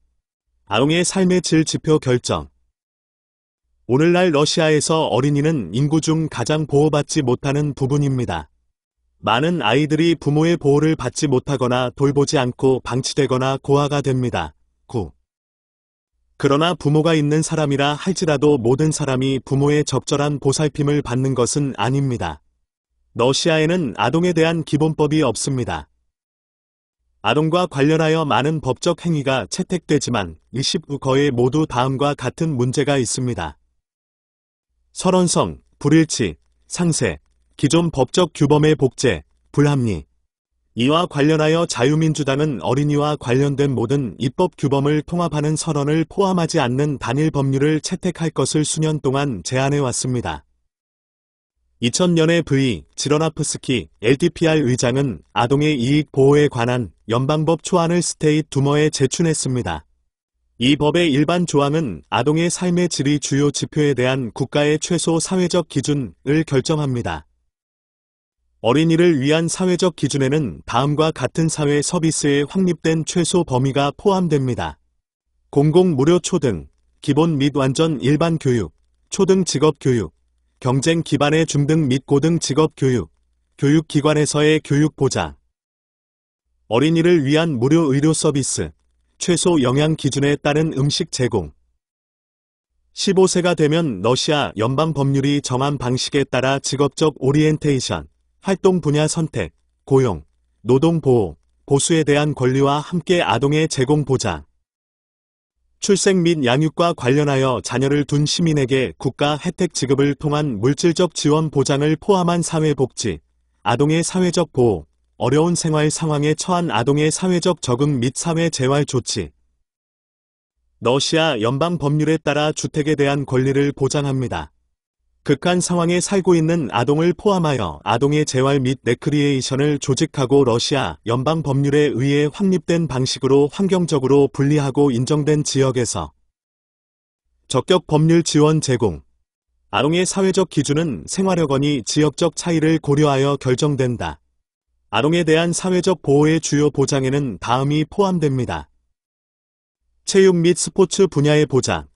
아웅의 삶의 질 지표 결정 오늘날 러시아에서 어린이는 인구 중 가장 보호받지 못하는 부분입니다. 많은 아이들이 부모의 보호를 받지 못하거나 돌보지 않고 방치되거나 고아가 됩니다. 9. 그러나 부모가 있는 사람이라 할지라도 모든 사람이 부모의 적절한 보살핌을 받는 것은 아닙니다. 러시아에는 아동에 대한 기본법이 없습니다. 아동과 관련하여 많은 법적 행위가 채택되지만 20거의 모두 다음과 같은 문제가 있습니다. 설원성, 불일치, 상세, 기존 법적 규범의 복제, 불합리, 이와 관련하여 자유민주당은 어린이와 관련된 모든 입법 규범을 통합하는 선언을 포함하지 않는 단일 법률을 채택할 것을 수년 동안 제안해왔습니다. 2000년에 V. 지러나프스키 LDPR 의장은 아동의 이익 보호에 관한 연방법 초안을 스테이트 두머에 제출했습니다. 이 법의 일반 조항은 아동의 삶의 질이 주요 지표에 대한 국가의 최소 사회적 기준을 결정합니다. 어린이를 위한 사회적 기준에는 다음과 같은 사회 서비스에 확립된 최소 범위가 포함됩니다. 공공 무료 초등, 기본 및 완전 일반 교육, 초등 직업 교육, 경쟁 기반의 중등 및 고등 직업 교육, 교육기관에서의 교육 보장, 어린이를 위한 무료 의료 서비스, 최소 영양 기준에 따른 음식 제공, 15세가 되면 러시아 연방 법률이 정한 방식에 따라 직업적 오리엔테이션, 활동 분야 선택, 고용, 노동보호, 보수에 대한 권리와 함께 아동의 제공 보장, 출생 및 양육과 관련하여 자녀를 둔 시민에게 국가 혜택 지급을 통한 물질적 지원 보장을 포함한 사회복지, 아동의 사회적 보호, 어려운 생활 상황에 처한 아동의 사회적 적응 및 사회 재활 조치. 러시아 연방 법률에 따라 주택에 대한 권리를 보장합니다. 극한 상황에 살고 있는 아동을 포함하여 아동의 재활 및 레크리에이션을 조직하고 러시아 연방 법률에 의해 확립된 방식으로 환경적으로 분리하고 인정된 지역에서 적격 법률 지원 제공 아동의 사회적 기준은 생활여건이 지역적 차이를 고려하여 결정된다. 아동에 대한 사회적 보호의 주요 보장에는 다음이 포함됩니다. 체육 및 스포츠 분야의 보장,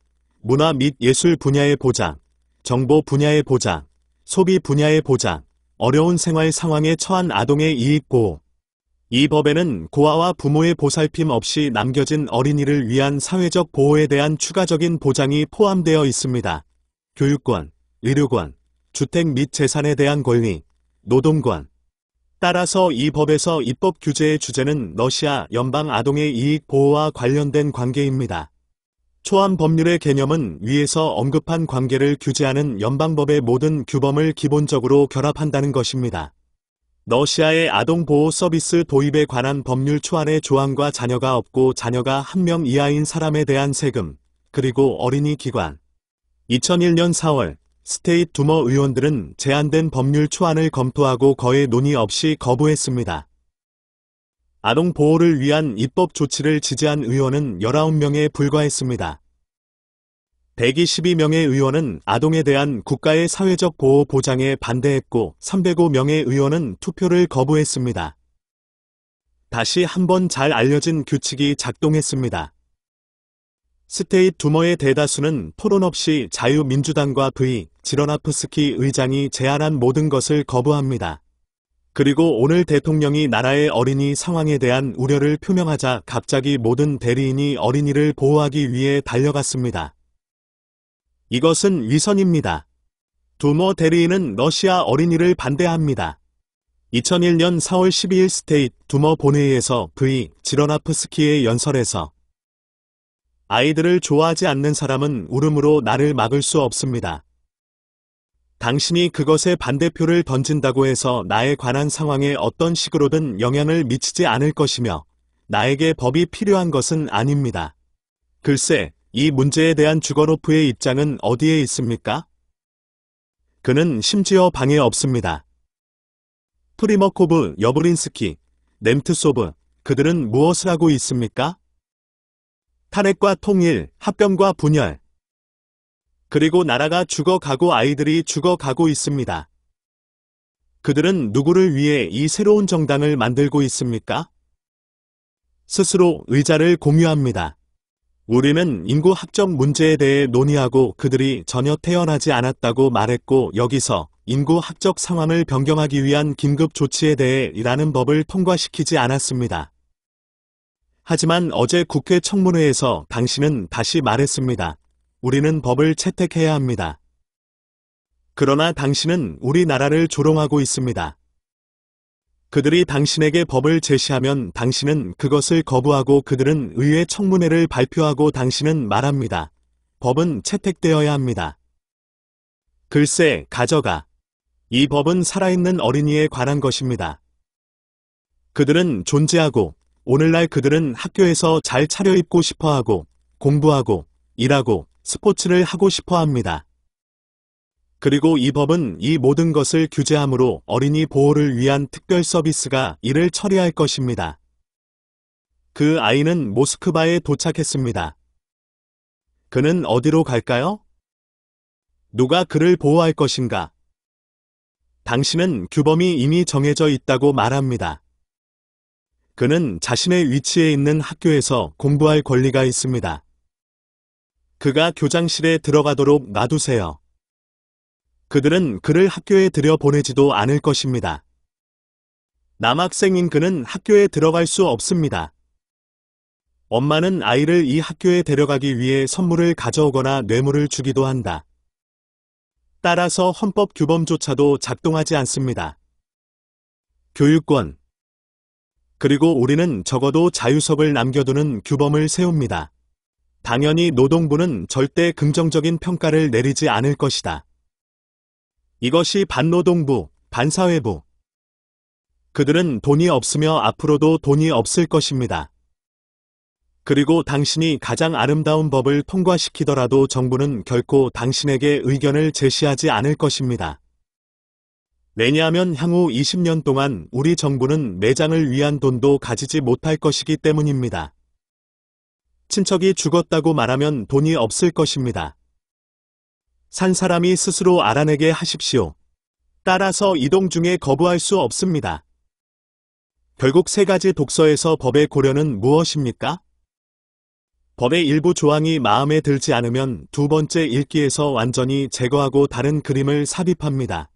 문화 및 예술 분야의 보장, 정보 분야의 보장, 소비 분야의 보장, 어려운 생활 상황에 처한 아동의 이익 고이 법에는 고아와 부모의 보살핌 없이 남겨진 어린이를 위한 사회적 보호에 대한 추가적인 보장이 포함되어 있습니다. 교육권, 의료권, 주택 및 재산에 대한 권리, 노동권. 따라서 이 법에서 입법 규제의 주제는 러시아 연방 아동의 이익 보호와 관련된 관계입니다. 초안 법률의 개념은 위에서 언급한 관계를 규제하는 연방법의 모든 규범을 기본적으로 결합한다는 것입니다. 러시아의 아동보호 서비스 도입에 관한 법률 초안의 조항과 자녀가 없고 자녀가 한 명 이하인 사람에 대한 세금, 그리고 어린이 기관. 2001년 4월, 스테이트 두머 의원들은 제한된 법률 초안을 검토하고 거의 논의 없이 거부했습니다. 아동 보호를 위한 입법 조치를 지지한 의원은 19명에 불과했습니다. 122명의 의원은 아동에 대한 국가의 사회적 보호 보장에 반대했고 305명의 의원은 투표를 거부했습니다. 다시 한번 잘 알려진 규칙이 작동했습니다. 스테이트 두머의 대다수는 토론 없이 자유민주당과 V. 지러나프스키 의장이 제안한 모든 것을 거부합니다. 그리고 오늘 대통령이 나라의 어린이 상황에 대한 우려를 표명하자 갑자기 모든 대리인이 어린이를 보호하기 위해 달려갔습니다. 이것은 위선입니다. 두모 대리인은 러시아 어린이를 반대합니다. 2001년 4월 12일 스테이트 두머 본회의에서 V. 지러나프스키의 연설에서 아이들을 좋아하지 않는 사람은 울음으로 나를 막을 수 없습니다. 당신이 그것에 반대표를 던진다고 해서 나에 관한 상황에 어떤 식으로든 영향을 미치지 않을 것이며 나에게 법이 필요한 것은 아닙니다. 글쎄, 이 문제에 대한 주거로프의 입장은 어디에 있습니까? 그는 심지어 방에 없습니다. 프리머코브, 여브린스키, n 트소브 그들은 무엇을 하고 있습니까? 탄핵과 통일, 합병과 분열, 그리고 나라가 죽어가고 아이들이 죽어가고 있습니다. 그들은 누구를 위해 이 새로운 정당을 만들고 있습니까? 스스로 의자를 공유합니다. 우리는 인구 학적 문제에 대해 논의하고 그들이 전혀 태어나지 않았다고 말했고 여기서 인구 학적 상황을 변경하기 위한 긴급 조치에 대해 이 라는 법을 통과시키지 않았습니다. 하지만 어제 국회 청문회에서 당신은 다시 말했습니다. 우리는 법을 채택해야 합니다. 그러나 당신은 우리 나라를 조롱하고 있습니다. 그들이 당신에게 법을 제시하면 당신은 그것을 거부하고 그들은 의회 청문회를 발표하고 당신은 말합니다. 법은 채택되어야 합니다. 글쎄, 가져가. 이 법은 살아있는 어린이에 관한 것입니다. 그들은 존재하고, 오늘날 그들은 학교에서 잘 차려입고 싶어 하고, 공부하고, 일하고, 스포츠를 하고 싶어 합니다. 그리고 이 법은 이 모든 것을 규제함으로 어린이 보호를 위한 특별 서비스가 이를 처리할 것입니다. 그 아이는 모스크바에 도착했습니다. 그는 어디로 갈까요? 누가 그를 보호할 것인가? 당신은 규범이 이미 정해져 있다고 말합니다. 그는 자신의 위치에 있는 학교에서 공부할 권리가 있습니다. 그가 교장실에 들어가도록 놔두세요. 그들은 그를 학교에 들여 보내지도 않을 것입니다. 남학생인 그는 학교에 들어갈 수 없습니다. 엄마는 아이를 이 학교에 데려가기 위해 선물을 가져오거나 뇌물을 주기도 한다. 따라서 헌법 규범조차도 작동하지 않습니다. 교육권 그리고 우리는 적어도 자유석을 남겨두는 규범을 세웁니다. 당연히 노동부는 절대 긍정적인 평가를 내리지 않을 것이다. 이것이 반노동부, 반사회부. 그들은 돈이 없으며 앞으로도 돈이 없을 것입니다. 그리고 당신이 가장 아름다운 법을 통과시키더라도 정부는 결코 당신에게 의견을 제시하지 않을 것입니다. 왜냐하면 향후 20년 동안 우리 정부는 매장을 위한 돈도 가지지 못할 것이기 때문입니다. 친척이 죽었다고 말하면 돈이 없을 것입니다. 산 사람이 스스로 알아내게 하십시오. 따라서 이동 중에 거부할 수 없습니다. 결국 세 가지 독서에서 법의 고려는 무엇입니까? 법의 일부 조항이 마음에 들지 않으면 두 번째 읽기에서 완전히 제거하고 다른 그림을 삽입합니다.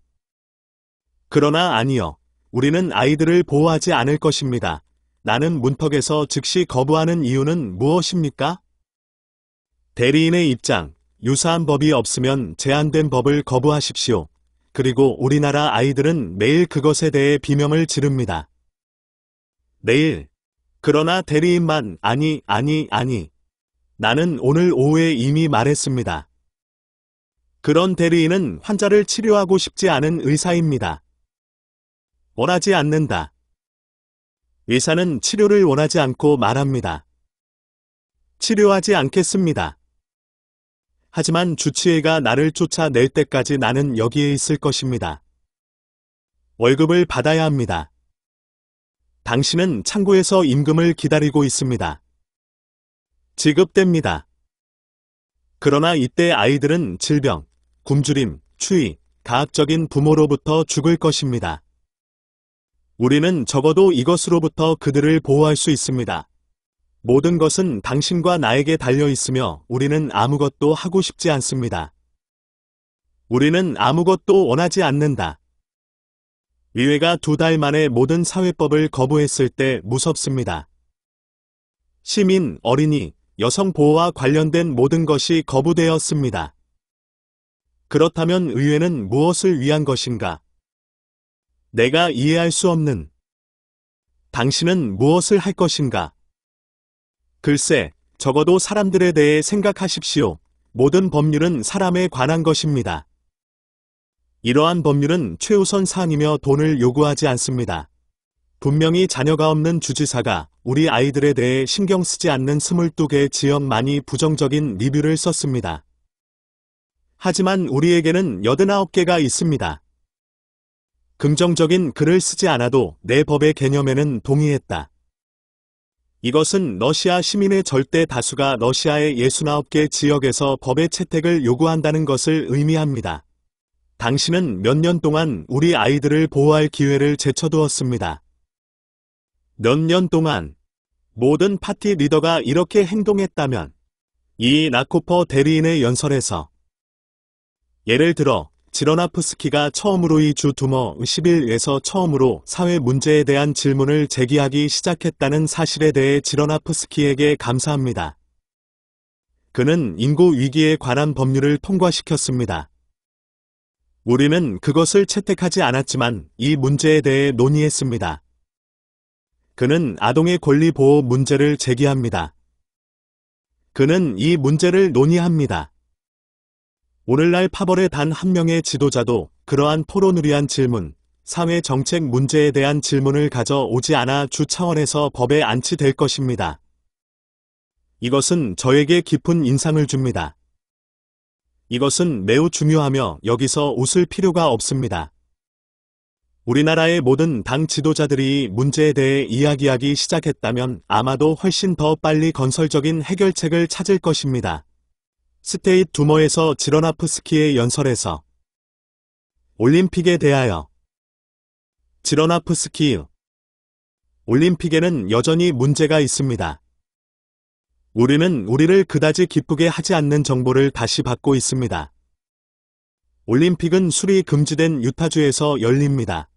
그러나 아니요. 우리는 아이들을 보호하지 않을 것입니다. 나는 문턱에서 즉시 거부하는 이유는 무엇입니까? 대리인의 입장, 유사한 법이 없으면 제한된 법을 거부하십시오. 그리고 우리나라 아이들은 매일 그것에 대해 비명을 지릅니다. 내일. 그러나 대리인만 아니 아니 아니. 나는 오늘 오후에 이미 말했습니다. 그런 대리인은 환자를 치료하고 싶지 않은 의사입니다. 원하지 않는다. 의사는 치료를 원하지 않고 말합니다. 치료하지 않겠습니다. 하지만 주치의가 나를 쫓아낼 때까지 나는 여기에 있을 것입니다. 월급을 받아야 합니다. 당신은 창고에서 임금을 기다리고 있습니다. 지급됩니다. 그러나 이때 아이들은 질병, 굶주림, 추위, 가학적인 부모로부터 죽을 것입니다. 우리는 적어도 이것으로부터 그들을 보호할 수 있습니다. 모든 것은 당신과 나에게 달려 있으며 우리는 아무것도 하고 싶지 않습니다. 우리는 아무것도 원하지 않는다. 의회가 두 달 만에 모든 사회법을 거부했을 때 무섭습니다. 시민, 어린이, 여성 보호와 관련된 모든 것이 거부되었습니다. 그렇다면 의회는 무엇을 위한 것인가? 내가 이해할 수 없는 당신은 무엇을 할 것인가? 글쎄, 적어도 사람들에 대해 생각하십시오. 모든 법률은 사람에 관한 것입니다. 이러한 법률은 최우선 사항이며 돈을 요구하지 않습니다. 분명히 자녀가 없는 주지사가 우리 아이들에 대해 신경 쓰지 않는 22개 지역만이 부정적인 리뷰를 썼습니다. 하지만 우리에게는 89개가 있습니다. 긍정적인 글을 쓰지 않아도 내 법의 개념에는 동의했다. 이것은 러시아 시민의 절대 다수가 러시아의 69개 지역에서 법의 채택을 요구한다는 것을 의미합니다. 당신은 몇 년 동안 우리 아이들을 보호할 기회를 제쳐두었습니다. 몇 년 동안 모든 파티 리더가 이렇게 행동했다면 이 나코퍼 대리인의 연설에서 예를 들어 지러나프스키가 처음으로 이 주 두머 11에서 처음으로 사회 문제에 대한 질문을 제기하기 시작했다는 사실에 대해 지러나프스키에게 감사합니다. 그는 인구 위기에 관한 법률을 통과시켰습니다. 우리는 그것을 채택하지 않았지만 이 문제에 대해 논의했습니다. 그는 아동의 권리 보호 문제를 제기합니다. 그는 이 문제를 논의합니다. 오늘날 파벌의 단 한 명의 지도자도 그러한 토론을 위한 질문, 사회 정책 문제에 대한 질문을 가져오지 않아 주 차원에서 법에 안치될 것입니다. 이것은 저에게 깊은 인상을 줍니다. 이것은 매우 중요하며 여기서 웃을 필요가 없습니다. 우리나라의 모든 당 지도자들이 문제에 대해 이야기하기 시작했다면 아마도 훨씬 더 빨리 건설적인 해결책을 찾을 것입니다. 스테이트 두머에서 지러나프스키의 연설에서 올림픽에 대하여 지러나프스키 올림픽에는 여전히 문제가 있습니다. 우리는 우리를 그다지 기쁘게 하지 않는 정보를 다시 받고 있습니다. 올림픽은 술이 금지된 유타주에서 열립니다.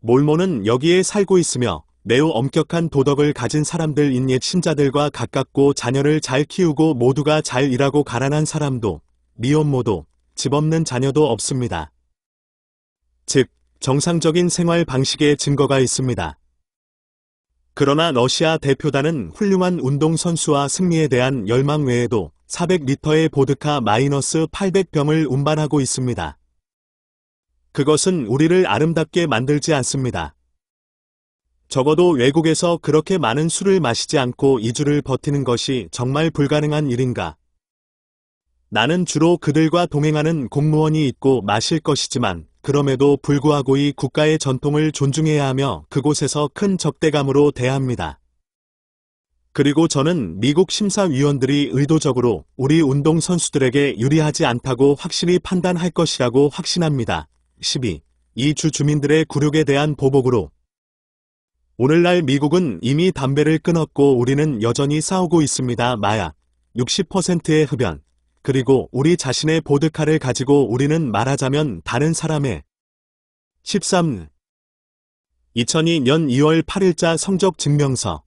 몰모는 여기에 살고 있으며 매우 엄격한 도덕을 가진 사람들인 옛 신자들과 가깝고 자녀를 잘 키우고 모두가 잘 일하고 가난한 사람도 미혼모도 집 없는 자녀도 없습니다. 즉 정상적인 생활 방식의 증거가 있습니다. 그러나 러시아 대표단은 훌륭한 운동선수와 승리에 대한 열망 외에도 400리터의 보드카 마이너스 800병을 운반하고 있습니다. 그것은 우리를 아름답게 만들지 않습니다. 적어도 외국에서 그렇게 많은 술을 마시지 않고 2주를 버티는 것이 정말 불가능한 일인가. 나는 주로 그들과 동행하는 공무원이 있고 마실 것이지만 그럼에도 불구하고 이 국가의 전통을 존중해야 하며 그곳에서 큰 적대감으로 대합니다. 그리고 저는 미국 심사위원들이 의도적으로 우리 운동선수들에게 유리하지 않다고 확실히 판단할 것이라고 확신합니다. 12. 이주 주민들의 굴욕에 대한 보복으로 오늘날 미국은 이미 담배를 끊었고 우리는 여전히 싸우고 있습니다. 마약, 60%의 흡연, 그리고 우리 자신의 보드카를 가지고 우리는 말하자면 다른 사람의 13. 2002년 2월 8일자 성적 증명서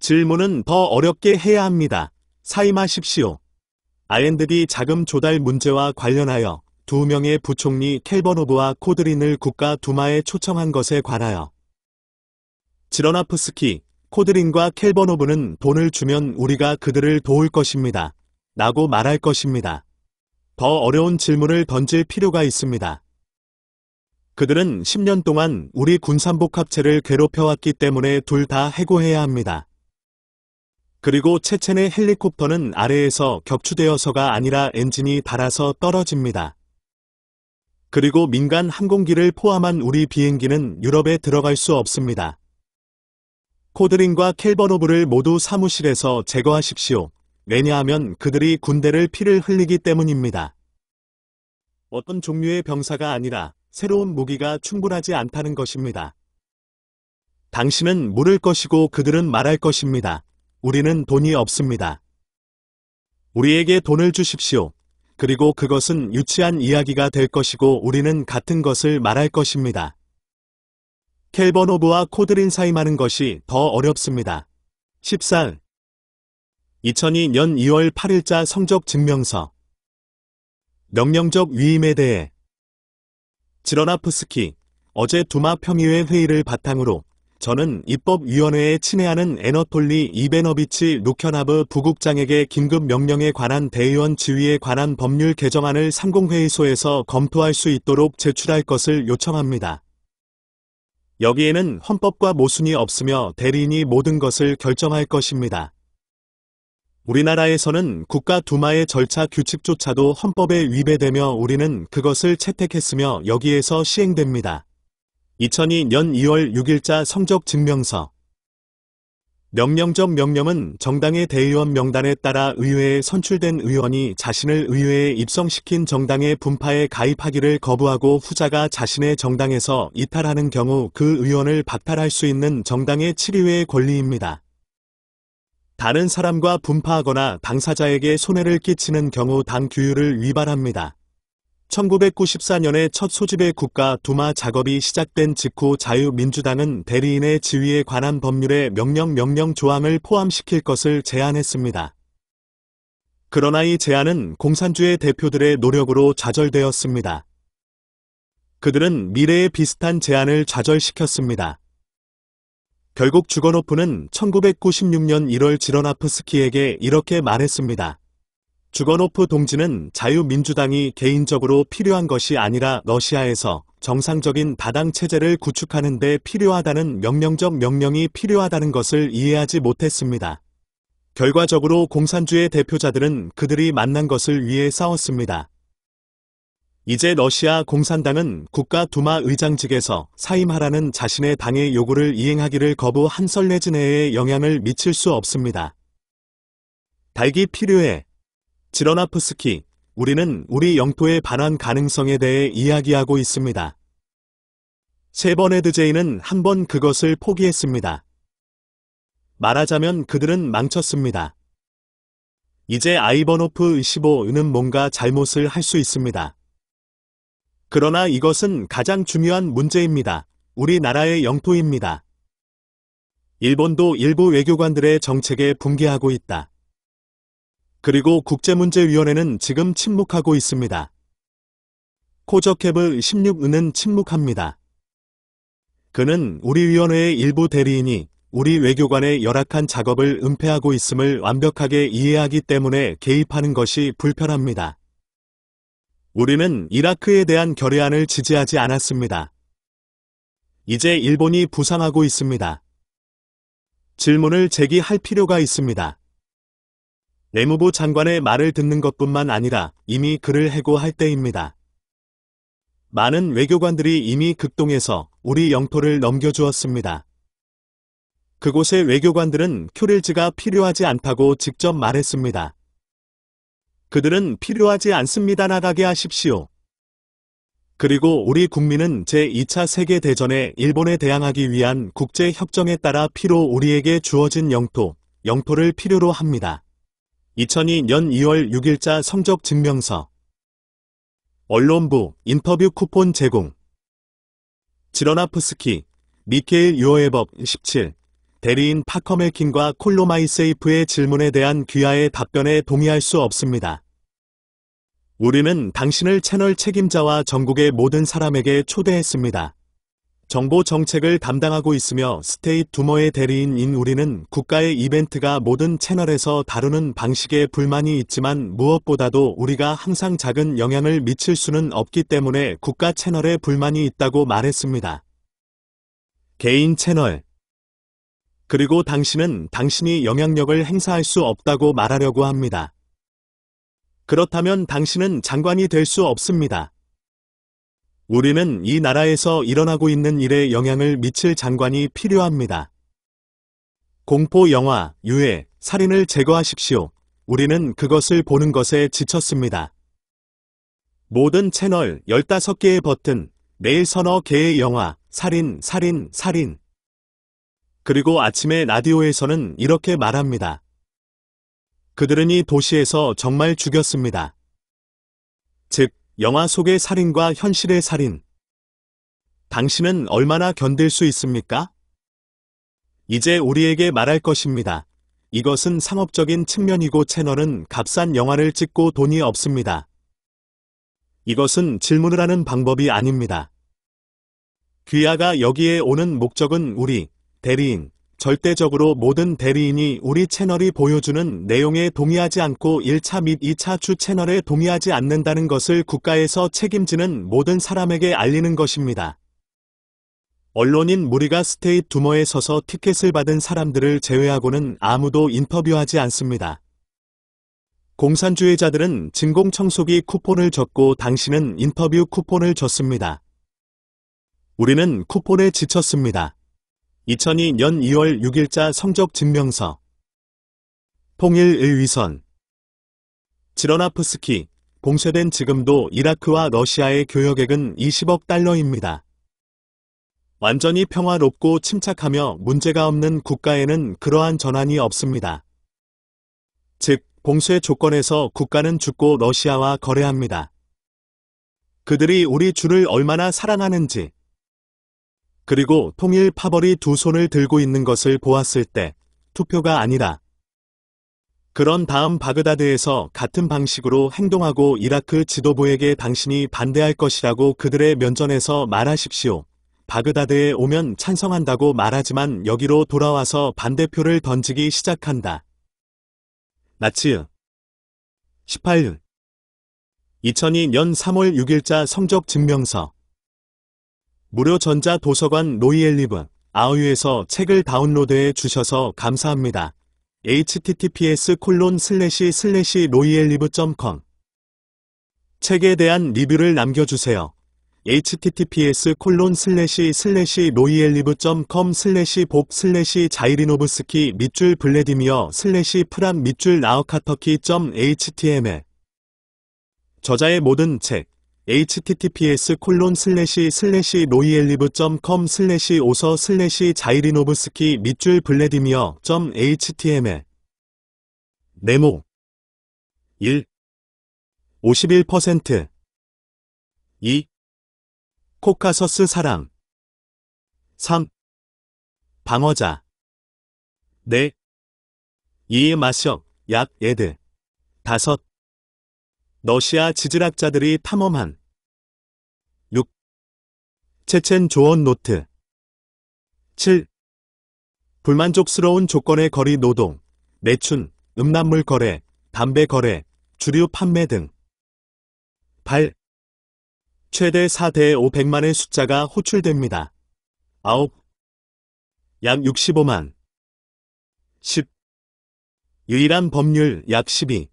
질문은 더 어렵게 해야 합니다. 사임하십시오. r 비 자금 조달 문제와 관련하여 두 명의 부총리 켈버노브와 코드린을 국가 두마에 초청한 것에 관하여 지러나프스키, 코드린과 켈버노브는 돈을 주면 우리가 그들을 도울 것입니다. 라고 말할 것입니다. 더 어려운 질문을 던질 필요가 있습니다. 그들은 10년 동안 우리 군산복합체를 괴롭혀왔기 때문에 둘 다 해고해야 합니다. 그리고 체첸의 헬리콥터는 아래에서 격추되어서가 아니라 엔진이 달아서 떨어집니다. 그리고 민간 항공기를 포함한 우리 비행기는 유럽에 들어갈 수 없습니다. 코드링과 켈버노브를 모두 사무실에서 제거하십시오. 왜냐하면 그들이 군대를 피를 흘리기 때문입니다. 어떤 종류의 병사가 아니라 새로운 무기가 충분하지 않다는 것입니다. 당신은 물을 것이고 그들은 말할 것입니다. 우리는 돈이 없습니다. 우리에게 돈을 주십시오. 그리고 그것은 유치한 이야기가 될 것이고 우리는 같은 것을 말할 것입니다. 켈버노브와 코드린 사이 많은 것이 더 어렵습니다. 14. 2002년 2월 8일자 성적 증명서 명령적 위임에 대해 지러나프스키 어제 두마 평의회 회의를 바탕으로 저는 입법위원회에 친애하는 에너톨리 이베너비치 루현나브 부국장에게 긴급 명령에 관한 대의원 지위에 관한 법률 개정안을 상공회의소에서 검토할 수 있도록 제출할 것을 요청합니다. 여기에는 헌법과 모순이 없으며 대리인이 모든 것을 결정할 것입니다. 우리나라에서는 국가 두마의 절차 규칙조차도 헌법에 위배되며 우리는 그것을 채택했으며 여기에서 시행됩니다. 2002년 2월 6일자 성적 증명서 명령적 명령은 정당의 대의원 명단에 따라 의회에 선출된 의원이 자신을 의회에 입성시킨 정당의 분파에 가입하기를 거부하고 후자가 자신의 정당에서 이탈하는 경우 그 의원을 박탈할 수 있는 정당의 7위의 권리입니다. 다른 사람과 분파하거나 당사자에게 손해를 끼치는 경우 당 규율을 위반합니다. 1994년에 첫 소집의 국가 두마 작업이 시작된 직후 자유민주당은 대리인의 지위에 관한 법률에 명령 명령 조항을 포함시킬 것을 제안했습니다. 그러나 이 제안은 공산주의 대표들의 노력으로 좌절되었습니다. 그들은 미래에 비슷한 제안을 좌절시켰습니다. 결국 주거노프는 1996년 1월 지러아프스키에게 이렇게 말했습니다. 주거노프 동지는 자유민주당이 개인적으로 필요한 것이 아니라 러시아에서 정상적인 다당 체제를 구축하는 데 필요하다는 명령적 명령이 필요하다는 것을 이해하지 못했습니다. 결과적으로 공산주의 대표자들은 그들이 만난 것을 위해 싸웠습니다. 이제 러시아 공산당은 국가 두마 의장직에서 사임하라는 자신의 당의 요구를 이행하기를 거부한 설레진네에 영향을 미칠 수 없습니다. 달기 필요해 지러나프스키, 우리는 우리 영토의 반환 가능성에 대해 이야기하고 있습니다. 세 번의 드제이는 한 번 그것을 포기했습니다. 말하자면 그들은 망쳤습니다. 이제 아이버노프 2 5는 뭔가 잘못을 할 수 있습니다. 그러나 이것은 가장 중요한 문제입니다. 우리나라의 영토입니다. 일본도 일부 외교관들의 정책에 붕괴하고 있다. 그리고 국제문제위원회는 지금 침묵하고 있습니다. 코저캡을 16은은 침묵합니다. 그는 우리 위원회의 일부 대리인이 우리 외교관의 열악한 작업을 은폐하고 있음을 완벽하게 이해하기 때문에 개입하는 것이 불편합니다. 우리는 이라크에 대한 결의안을 지지하지 않았습니다. 이제 일본이 부상하고 있습니다. 질문을 제기할 필요가 있습니다. 내무부 장관의 말을 듣는 것뿐만 아니라 이미 그를 해고할 때입니다. 많은 외교관들이 이미 극동에서 우리 영토를 넘겨주었습니다. 그곳의 외교관들은 큐릴즈가 필요하지 않다고 직접 말했습니다. 그들은 필요하지 않습니다 나가게 하십시오. 그리고 우리 국민은 제2차 세계대전에 일본에 대항하기 위한 국제협정에 따라 피로 우리에게 주어진 영토, 영토를 필요로 합니다. 2002년 2월 6일자 성적 증명서 언론부 인터뷰 쿠폰 제공 지러나프스키 미케일 요에법 17 대리인 파커메킨과 콜로마이세이프의 질문에 대한 귀하의 답변에 동의할 수 없습니다. 우리는 당신을 채널 책임자와 전국의 모든 사람에게 초대했습니다. 정보 정책을 담당하고 있으며 스테이트 두머의 대리인인 우리는 국가의 이벤트가 모든 채널에서 다루는 방식에 불만이 있지만 무엇보다도 우리가 항상 작은 영향을 미칠 수는 없기 때문에 국가 채널에 불만이 있다고 말했습니다. 개인 채널 그리고 당신은 당신이 영향력을 행사할 수 없다고 말하려고 합니다. 그렇다면 당신은 장관이 될 수 없습니다. 우리는 이 나라에서 일어나고 있는 일에 영향을 미칠 장관이 필요합니다. 공포 영화, 유해, 살인을 제거하십시오. 우리는 그것을 보는 것에 지쳤습니다. 모든 채널 15개의 버튼, 매일 서너 개의 영화, 살인, 살인, 살인. 그리고 아침에 라디오에서는 이렇게 말합니다. 그들은 이 도시에서 정말 죽였습니다. 즉, 영화 속의 살인과 현실의 살인. 당신은 얼마나 견딜 수 있습니까? 이제 우리에게 말할 것입니다. 이것은 상업적인 측면이고 채널은 값싼 영화를 찍고 돈이 없습니다. 이것은 질문을 하는 방법이 아닙니다. 귀하가 여기에 오는 목적은 우리, 대리인, 절대적으로 모든 대리인이 우리 채널이 보여주는 내용에 동의하지 않고 1차 및 2차 주 채널에 동의하지 않는다는 것을 국가에서 책임지는 모든 사람에게 알리는 것입니다. 언론인 무리가 스테이 트 두머에 서서 티켓을 받은 사람들을 제외하고는 아무도 인터뷰하지 않습니다. 공산주의자들은 진공청소기 쿠폰을 줬고 당신은 인터뷰 쿠폰을 줬습니다. 우리는 쿠폰에 지쳤습니다. 2002년 2월 6일자 성적 증명서 통일의위선 지러나프스키 봉쇄된 지금도 이라크와 러시아의 교역액은 20억 달러입니다. 완전히 평화롭고 침착하며 문제가 없는 국가에는 그러한 전환이 없습니다. 즉, 봉쇄 조건에서 국가는 죽고 러시아와 거래합니다. 그들이 우리 주를 얼마나 사랑하는지, 그리고 통일 파벌이 두 손을 들고 있는 것을 보았을 때 투표가 아니라 그런 다음 바그다드에서 같은 방식으로 행동하고 이라크 지도부에게 당신이 반대할 것이라고 그들의 면전에서 말하십시오. 바그다드에 오면 찬성한다고 말하지만 여기로 돌아와서 반대표를 던지기 시작한다. 나츠 18. 2002년 3월 6일자 성적 증명서 무료 전자 도서관 로이엘리브 아우유에서 책을 다운로드해 주셔서 감사합니다. https 콜론 슬래시 슬래 c o m 책에 대한 리뷰를 남겨주세요. https 콜론 슬래시 슬래 c o m 슬 자이리노브스키 밑줄 블레디미어 프람 밑줄 나우카터키.html 저자의 모든 책 https 콜론 슬래시 슬래시 로이엘리브.com 슬래시 오서 슬래시 자이리노브스키 밑줄 블레디미어 점 html 네모 1 51% 2 코카서스 사랑 3 방어자 4. 이에 마셔 약 에드 5. 러시아 지질학자들이 탐험한 체첸 조언 노트 7. 불만족스러운 조건의 거리 노동, 매춘, 음란물 거래, 담배 거래, 주류 판매 등 8. 최대 4대 500만의 숫자가 호출됩니다. 9. 약 65만 10. 유일한 법률 약 12.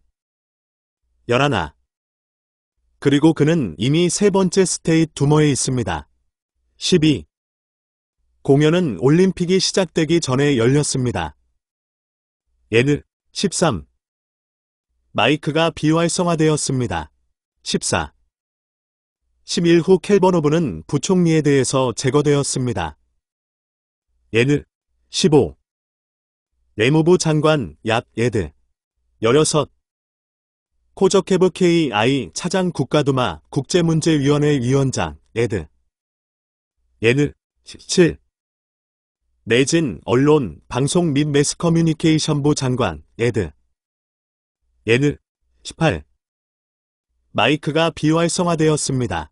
11. 그리고 그는 이미 세 번째 스테이트 두머에 있습니다. 12. 공연은 올림픽이 시작되기 전에 열렸습니다. 예를 13. 마이크가 비활성화되었습니다. 14. 11호 켈버노브는 부총리에 대해서 제거되었습니다. 예를 15. 레무부 장관 약 예드 16. 코저케브 KI 차장 국가두마 국제문제위원회 위원장 에드 예능, 17. 내진 언론, 방송 및 매스커뮤니케이션부 장관, 에드. 예능, 18. 마이크가 비활성화되었습니다.